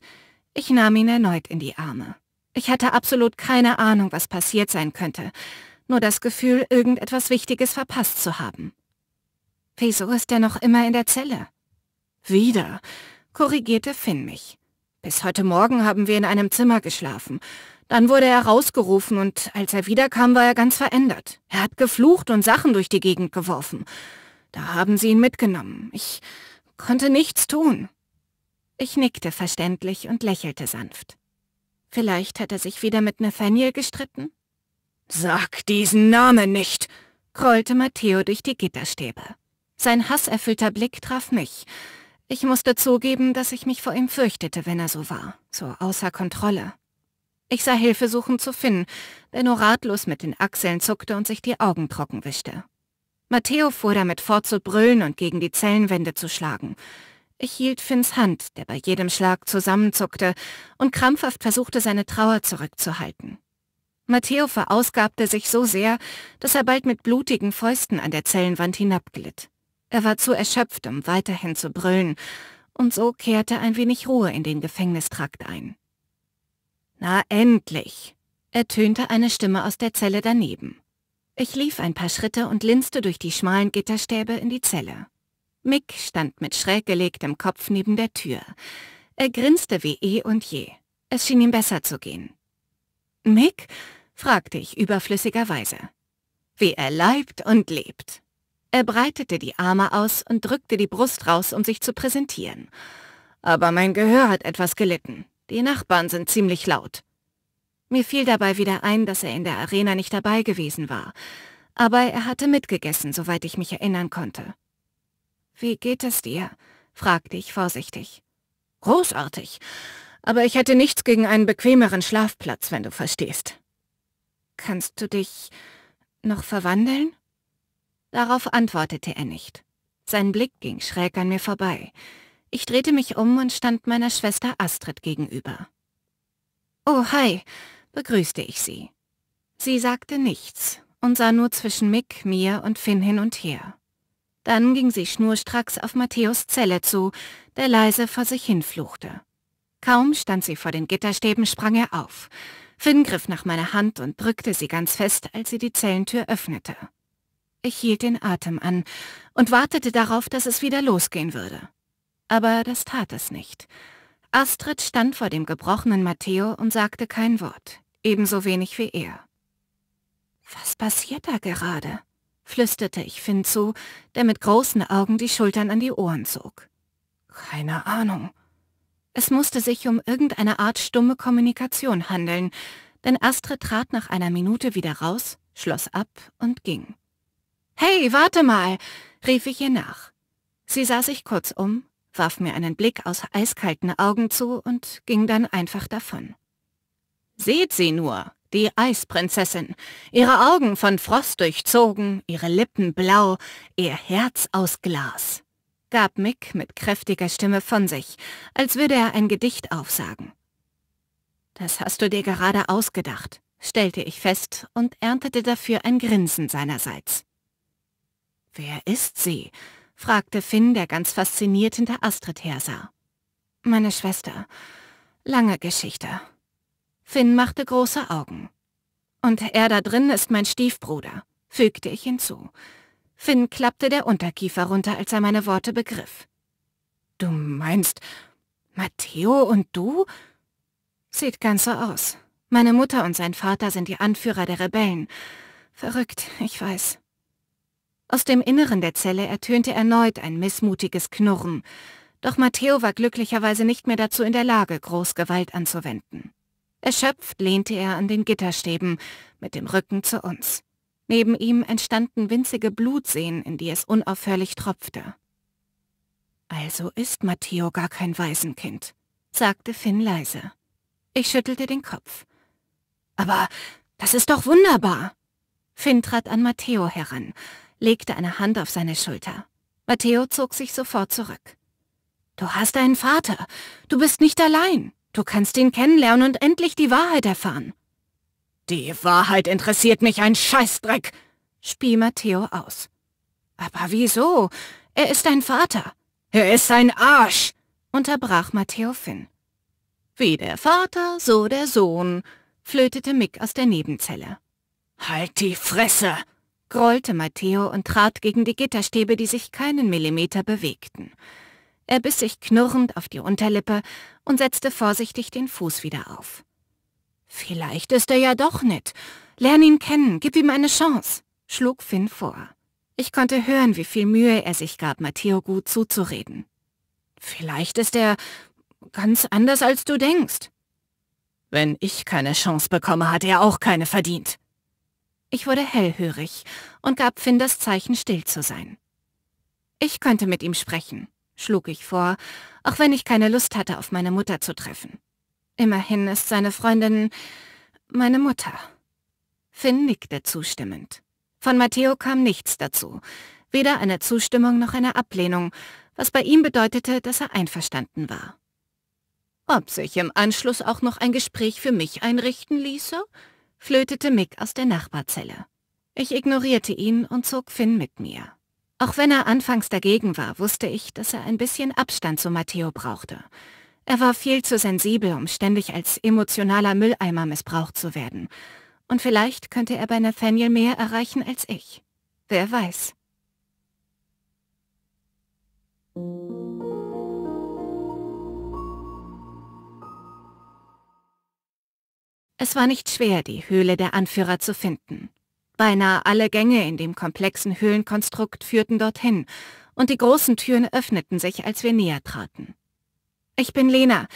Ich nahm ihn erneut in die Arme. Ich hatte absolut keine Ahnung, was passiert sein könnte. Nur das Gefühl, irgendetwas Wichtiges verpasst zu haben. Wieso ist er noch immer in der Zelle? Wieder korrigierte Finn mich. Bis heute Morgen haben wir in einem Zimmer geschlafen. Dann wurde er rausgerufen und als er wiederkam, war er ganz verändert. Er hat geflucht und Sachen durch die Gegend geworfen. Da haben sie ihn mitgenommen. Ich konnte nichts tun. Ich nickte verständlich und lächelte sanft. Vielleicht hat er sich wieder mit Nathaniel gestritten? Sag diesen Namen nicht, grollte Matteo durch die Gitterstäbe. Sein hasserfüllter Blick traf mich. Ich musste zugeben, dass ich mich vor ihm fürchtete, wenn er so war, so außer Kontrolle. Ich sah Hilfe suchen zu Finn, der nur ratlos mit den Achseln zuckte und sich die Augen trocken wischte. Matteo fuhr damit fort zu brüllen und gegen die Zellenwände zu schlagen. Ich hielt Finns Hand, der bei jedem Schlag zusammenzuckte und krampfhaft versuchte, seine Trauer zurückzuhalten. Matteo verausgabte sich so sehr, dass er bald mit blutigen Fäusten an der Zellenwand hinabglitt. Er war zu erschöpft, um weiterhin zu brüllen, und so kehrte ein wenig Ruhe in den Gefängnistrakt ein. Na endlich, ertönte eine Stimme aus der Zelle daneben. Ich lief ein paar Schritte und linste durch die schmalen Gitterstäbe in die Zelle. Mick stand mit schräg gelegtem Kopf neben der Tür. Er grinste wie eh und je. Es schien ihm besser zu gehen. Mick? fragte ich überflüssigerweise. Wie er leibt und lebt. Er breitete die Arme aus und drückte die Brust raus, um sich zu präsentieren. Aber mein Gehör hat etwas gelitten. Die Nachbarn sind ziemlich laut. Mir fiel dabei wieder ein, dass er in der Arena nicht dabei gewesen war. Aber er hatte mitgegessen, soweit ich mich erinnern konnte. Wie geht es dir? fragte ich vorsichtig. Großartig. Aber ich hätte nichts gegen einen bequemeren Schlafplatz, wenn du verstehst. Kannst du dich noch verwandeln? Darauf antwortete er nicht. Sein Blick ging schräg an mir vorbei. Ich drehte mich um und stand meiner Schwester Astrid gegenüber. »Oh, hi«, begrüßte ich sie. Sie sagte nichts und sah nur zwischen Mick, mir und Finn hin und her. Dann ging sie schnurstracks auf Matthäus Zelle zu, der leise vor sich hin fluchte. Kaum stand sie vor den Gitterstäben, sprang er auf. Finn griff nach meiner Hand und drückte sie ganz fest, als sie die Zellentür öffnete. Ich hielt den Atem an und wartete darauf, dass es wieder losgehen würde. Aber das tat es nicht. Astrid stand vor dem gebrochenen Matteo und sagte kein Wort, ebenso wenig wie er. Was passiert da gerade? flüsterte ich Finn zu, der mit großen Augen die Schultern an die Ohren zog. Keine Ahnung. Es musste sich um irgendeine Art stumme Kommunikation handeln, denn Astrid trat nach einer Minute wieder raus, schloss ab und ging. Hey, warte mal, rief ich ihr nach. Sie sah sich kurz um, warf mir einen Blick aus eiskalten Augen zu und ging dann einfach davon. Seht sie nur, die Eisprinzessin, ihre Augen von Frost durchzogen, ihre Lippen blau, ihr Herz aus Glas, gab Mick mit kräftiger Stimme von sich, als würde er ein Gedicht aufsagen. Das hast du dir gerade ausgedacht, stellte ich fest und erntete dafür ein Grinsen seinerseits. Wer ist sie? fragte Finn, der ganz fasziniert hinter Astrid hersah. Meine Schwester. Lange Geschichte. Finn machte große Augen. Und er da drin ist mein Stiefbruder, fügte ich hinzu. Finn klappte der Unterkiefer runter, als er meine Worte begriff. Du meinst, Matteo und du? Sieht ganz so aus. Meine Mutter und sein Vater sind die Anführer der Rebellen. Verrückt, ich weiß. Aus dem Inneren der Zelle ertönte erneut ein missmutiges Knurren, doch Matteo war glücklicherweise nicht mehr dazu in der Lage, groß Gewalt anzuwenden. Erschöpft lehnte er an den Gitterstäben, mit dem Rücken zu uns. Neben ihm entstanden winzige Blutseen, in die es unaufhörlich tropfte. Also ist Matteo gar kein Waisenkind, sagte Finn leise. Ich schüttelte den Kopf. Aber das ist doch wunderbar! Finn trat an Matteo heran, legte eine Hand auf seine Schulter. Matteo zog sich sofort zurück. Du hast einen Vater. Du bist nicht allein. Du kannst ihn kennenlernen und endlich die Wahrheit erfahren. Die Wahrheit interessiert mich ein Scheißdreck, spie Matteo aus. Aber wieso? Er ist dein Vater. Er ist ein Arsch, unterbrach Matteo Finn. Wie der Vater, so der Sohn, flötete Mick aus der Nebenzelle. Halt die Fresse, grollte Matteo und trat gegen die Gitterstäbe, die sich keinen Millimeter bewegten. Er biss sich knurrend auf die Unterlippe und setzte vorsichtig den Fuß wieder auf. Vielleicht ist er ja doch nett. Lern ihn kennen, gib ihm eine Chance, schlug Finn vor. Ich konnte hören, wie viel Mühe er sich gab, Matteo gut zuzureden. Vielleicht ist er ganz anders, als du denkst. Wenn ich keine Chance bekomme, hat er auch keine verdient, ich wurde hellhörig und gab Finn das Zeichen, still zu sein. Ich könnte mit ihm sprechen, schlug ich vor, auch wenn ich keine Lust hatte, auf meine Mutter zu treffen. Immerhin ist seine Freundin meine Mutter. Finn nickte zustimmend. Von Matteo kam nichts dazu, weder eine Zustimmung noch eine Ablehnung, was bei ihm bedeutete, dass er einverstanden war. Ob sich im Anschluss auch noch ein Gespräch für mich einrichten ließe? flötete Mick aus der Nachbarzelle. Ich ignorierte ihn und zog Finn mit mir. Auch wenn er anfangs dagegen war, wusste ich, dass er ein bisschen Abstand zu Matteo brauchte. Er war viel zu sensibel, um ständig als emotionaler Mülleimer missbraucht zu werden. Und vielleicht könnte er bei Nathaniel mehr erreichen als ich. Wer weiß. Es war nicht schwer, die Höhle der Anführer zu finden. Beinahe alle Gänge in dem komplexen Höhlenkonstrukt führten dorthin, und die großen Türen öffneten sich, als wir näher traten. Ich bin Lena,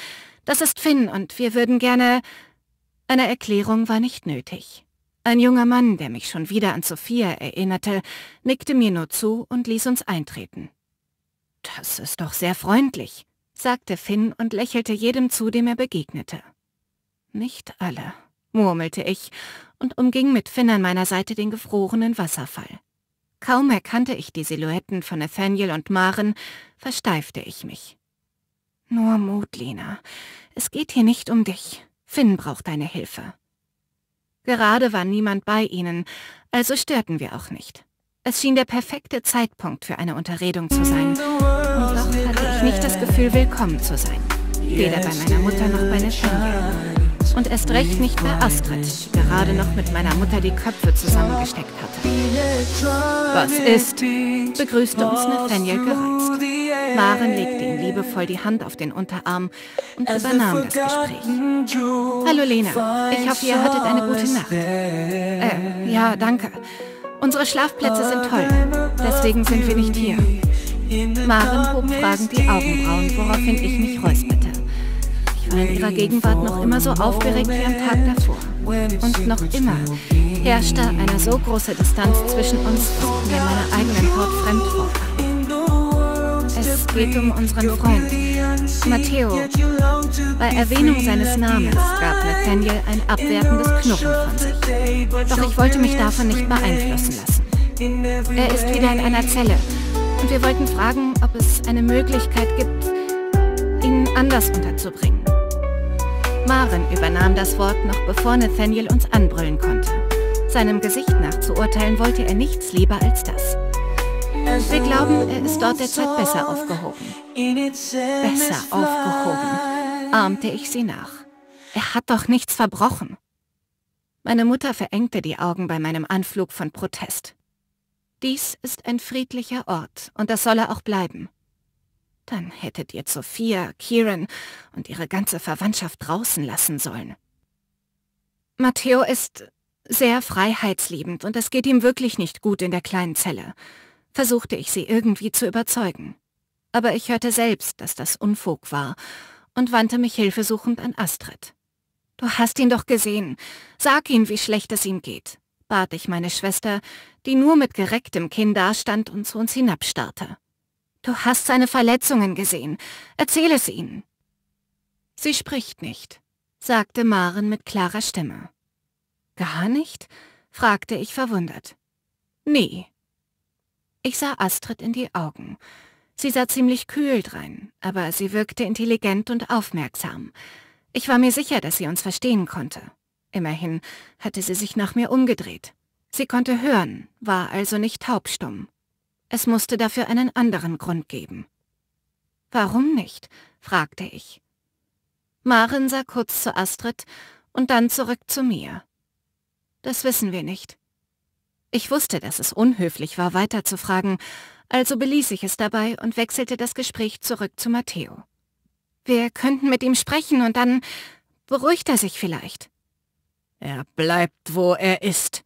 das ist Finn und wir würden gerne... Eine Erklärung war nicht nötig. Ein junger Mann, der mich schon wieder an Sophia erinnerte, nickte mir nur zu und ließ uns eintreten. Das ist doch sehr freundlich, sagte Finn und lächelte jedem zu, dem er begegnete. Nicht alle, murmelte ich und umging mit Finn an meiner Seite den gefrorenen Wasserfall. Kaum erkannte ich die Silhouetten von Nathaniel und Maren, versteifte ich mich. Nur Mut, Lena. Es geht hier nicht um dich. Finn braucht deine Hilfe. Gerade war niemand bei ihnen, also störten wir auch nicht. Es schien der perfekte Zeitpunkt für eine Unterredung zu sein. Und doch hatte ich nicht das Gefühl, willkommen zu sein. Weder bei meiner Mutter noch bei Nathaniel und erst recht nicht bei Astrid, die gerade noch mit meiner Mutter die Köpfe zusammengesteckt hatte. Was ist? begrüßte uns Nathaniel gereizt. Maren legte ihm liebevoll die Hand auf den Unterarm und übernahm das Gespräch. Hallo Lena, ich hoffe, ihr hattet eine gute Nacht. Äh, ja, danke. Unsere Schlafplätze sind toll, deswegen sind wir nicht hier. Maren hob fragend die Augenbrauen, woraufhin ich mich räusperte war in ihrer Gegenwart noch immer so aufgeregt wie am Tag davor. Und noch immer herrschte eine so große Distanz zwischen uns, dass mir meine eigenen Haut fremd vorkam. Es geht um unseren Freund, Matteo. Bei Erwähnung seines Namens gab Nathaniel ein abwertendes Knurren von sich. Doch ich wollte mich davon nicht beeinflussen lassen. Er ist wieder in einer Zelle und wir wollten fragen, ob es eine Möglichkeit gibt, ihn anders unterzubringen. Maren übernahm das Wort noch bevor Nathaniel uns anbrüllen konnte. Seinem Gesicht nach zu urteilen wollte er nichts lieber als das. Wir glauben, er ist dort derzeit besser aufgehoben. Besser aufgehoben, ahmte ich sie nach. Er hat doch nichts verbrochen. Meine Mutter verengte die Augen bei meinem Anflug von Protest. Dies ist ein friedlicher Ort und das soll er auch bleiben. Dann hättet ihr Sophia, Kieran und ihre ganze Verwandtschaft draußen lassen sollen. Matteo ist sehr freiheitsliebend und es geht ihm wirklich nicht gut in der kleinen Zelle, versuchte ich sie irgendwie zu überzeugen. Aber ich hörte selbst, dass das Unfug war und wandte mich hilfesuchend an Astrid. Du hast ihn doch gesehen. Sag ihm, wie schlecht es ihm geht, bat ich meine Schwester, die nur mit gerecktem Kinn dastand und zu uns hinabstarrte. Du hast seine Verletzungen gesehen. Erzähl es ihnen. Sie spricht nicht, sagte Maren mit klarer Stimme. Gar nicht? fragte ich verwundert. Nee. Ich sah Astrid in die Augen. Sie sah ziemlich kühl drein, aber sie wirkte intelligent und aufmerksam. Ich war mir sicher, dass sie uns verstehen konnte. Immerhin hatte sie sich nach mir umgedreht. Sie konnte hören, war also nicht taubstumm. Es musste dafür einen anderen Grund geben. Warum nicht? fragte ich. Maren sah kurz zu Astrid und dann zurück zu mir. Das wissen wir nicht. Ich wusste, dass es unhöflich war, weiterzufragen, also beließ ich es dabei und wechselte das Gespräch zurück zu Matteo. Wir könnten mit ihm sprechen und dann beruhigt er sich vielleicht. Er bleibt, wo er ist,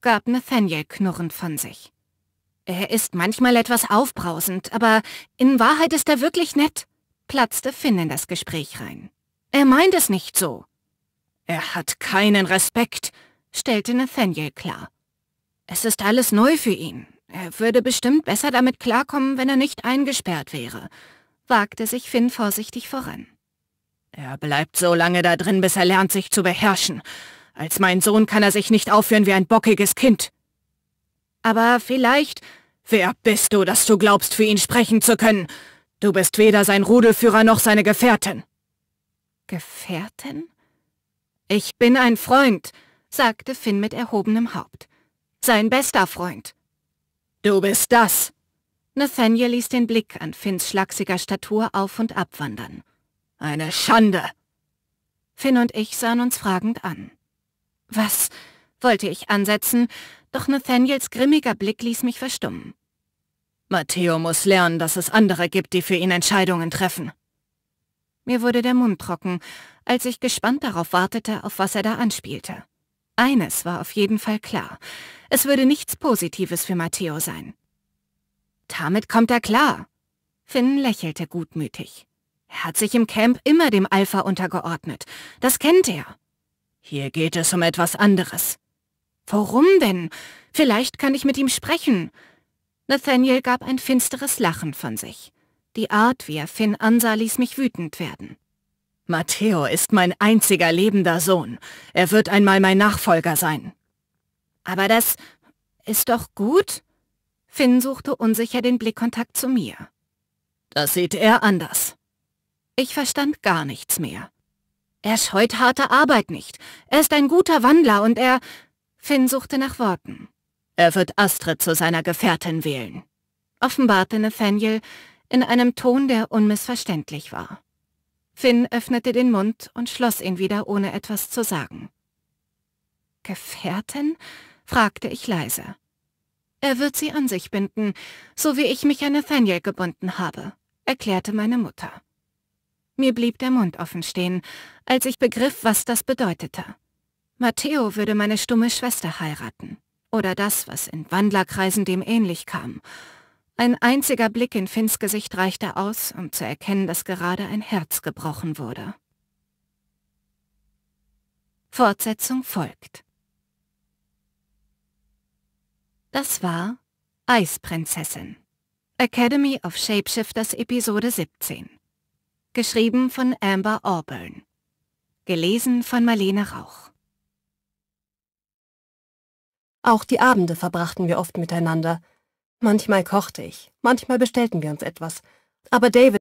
gab Nathaniel knurrend von sich. Er ist manchmal etwas aufbrausend, aber in Wahrheit ist er wirklich nett, platzte Finn in das Gespräch rein. Er meint es nicht so. Er hat keinen Respekt, stellte Nathaniel klar. Es ist alles neu für ihn. Er würde bestimmt besser damit klarkommen, wenn er nicht eingesperrt wäre, wagte sich Finn vorsichtig voran. Er bleibt so lange da drin, bis er lernt, sich zu beherrschen. Als mein Sohn kann er sich nicht aufführen wie ein bockiges Kind. Aber vielleicht Wer bist du, dass du glaubst, für ihn sprechen zu können? Du bist weder sein Rudelführer noch seine Gefährtin. Gefährtin? Ich bin ein Freund, sagte Finn mit erhobenem Haupt. Sein bester Freund. Du bist das. Nathaniel ließ den Blick an Finns schlachsiger Statur auf und ab wandern. Eine Schande! Finn und ich sahen uns fragend an. Was? wollte ich ansetzen, doch Nathaniels grimmiger Blick ließ mich verstummen. Matteo muss lernen, dass es andere gibt, die für ihn Entscheidungen treffen. Mir wurde der Mund trocken, als ich gespannt darauf wartete, auf was er da anspielte. Eines war auf jeden Fall klar. Es würde nichts Positives für Matteo sein. Damit kommt er klar. Finn lächelte gutmütig. Er hat sich im Camp immer dem Alpha untergeordnet. Das kennt er. Hier geht es um etwas anderes. Warum denn? Vielleicht kann ich mit ihm sprechen. Nathaniel gab ein finsteres Lachen von sich. Die Art, wie er Finn ansah, ließ mich wütend werden. Matteo ist mein einziger lebender Sohn. Er wird einmal mein Nachfolger sein. Aber das ist doch gut? Finn suchte unsicher den Blickkontakt zu mir. Das sieht er anders. Ich verstand gar nichts mehr. Er scheut harte Arbeit nicht. Er ist ein guter Wandler und er... Finn suchte nach Worten. Er wird Astrid zu seiner Gefährtin wählen, offenbarte Nathaniel in einem Ton, der unmissverständlich war. Finn öffnete den Mund und schloss ihn wieder, ohne etwas zu sagen. Gefährtin? fragte ich leise. Er wird sie an sich binden, so wie ich mich an Nathaniel gebunden habe, erklärte meine Mutter. Mir blieb der Mund offen stehen, als ich begriff, was das bedeutete. Matteo würde meine stumme Schwester heiraten. Oder das, was in Wandlerkreisen dem ähnlich kam. Ein einziger Blick in Finns Gesicht reichte aus, um zu erkennen, dass gerade ein Herz gebrochen wurde. Fortsetzung folgt. Das war Eisprinzessin. Academy of Shapeshifters Episode 17. Geschrieben von Amber Auburn. Gelesen von Marlene Rauch. Auch die Abende verbrachten wir oft miteinander. Manchmal kochte ich, manchmal bestellten wir uns etwas, aber David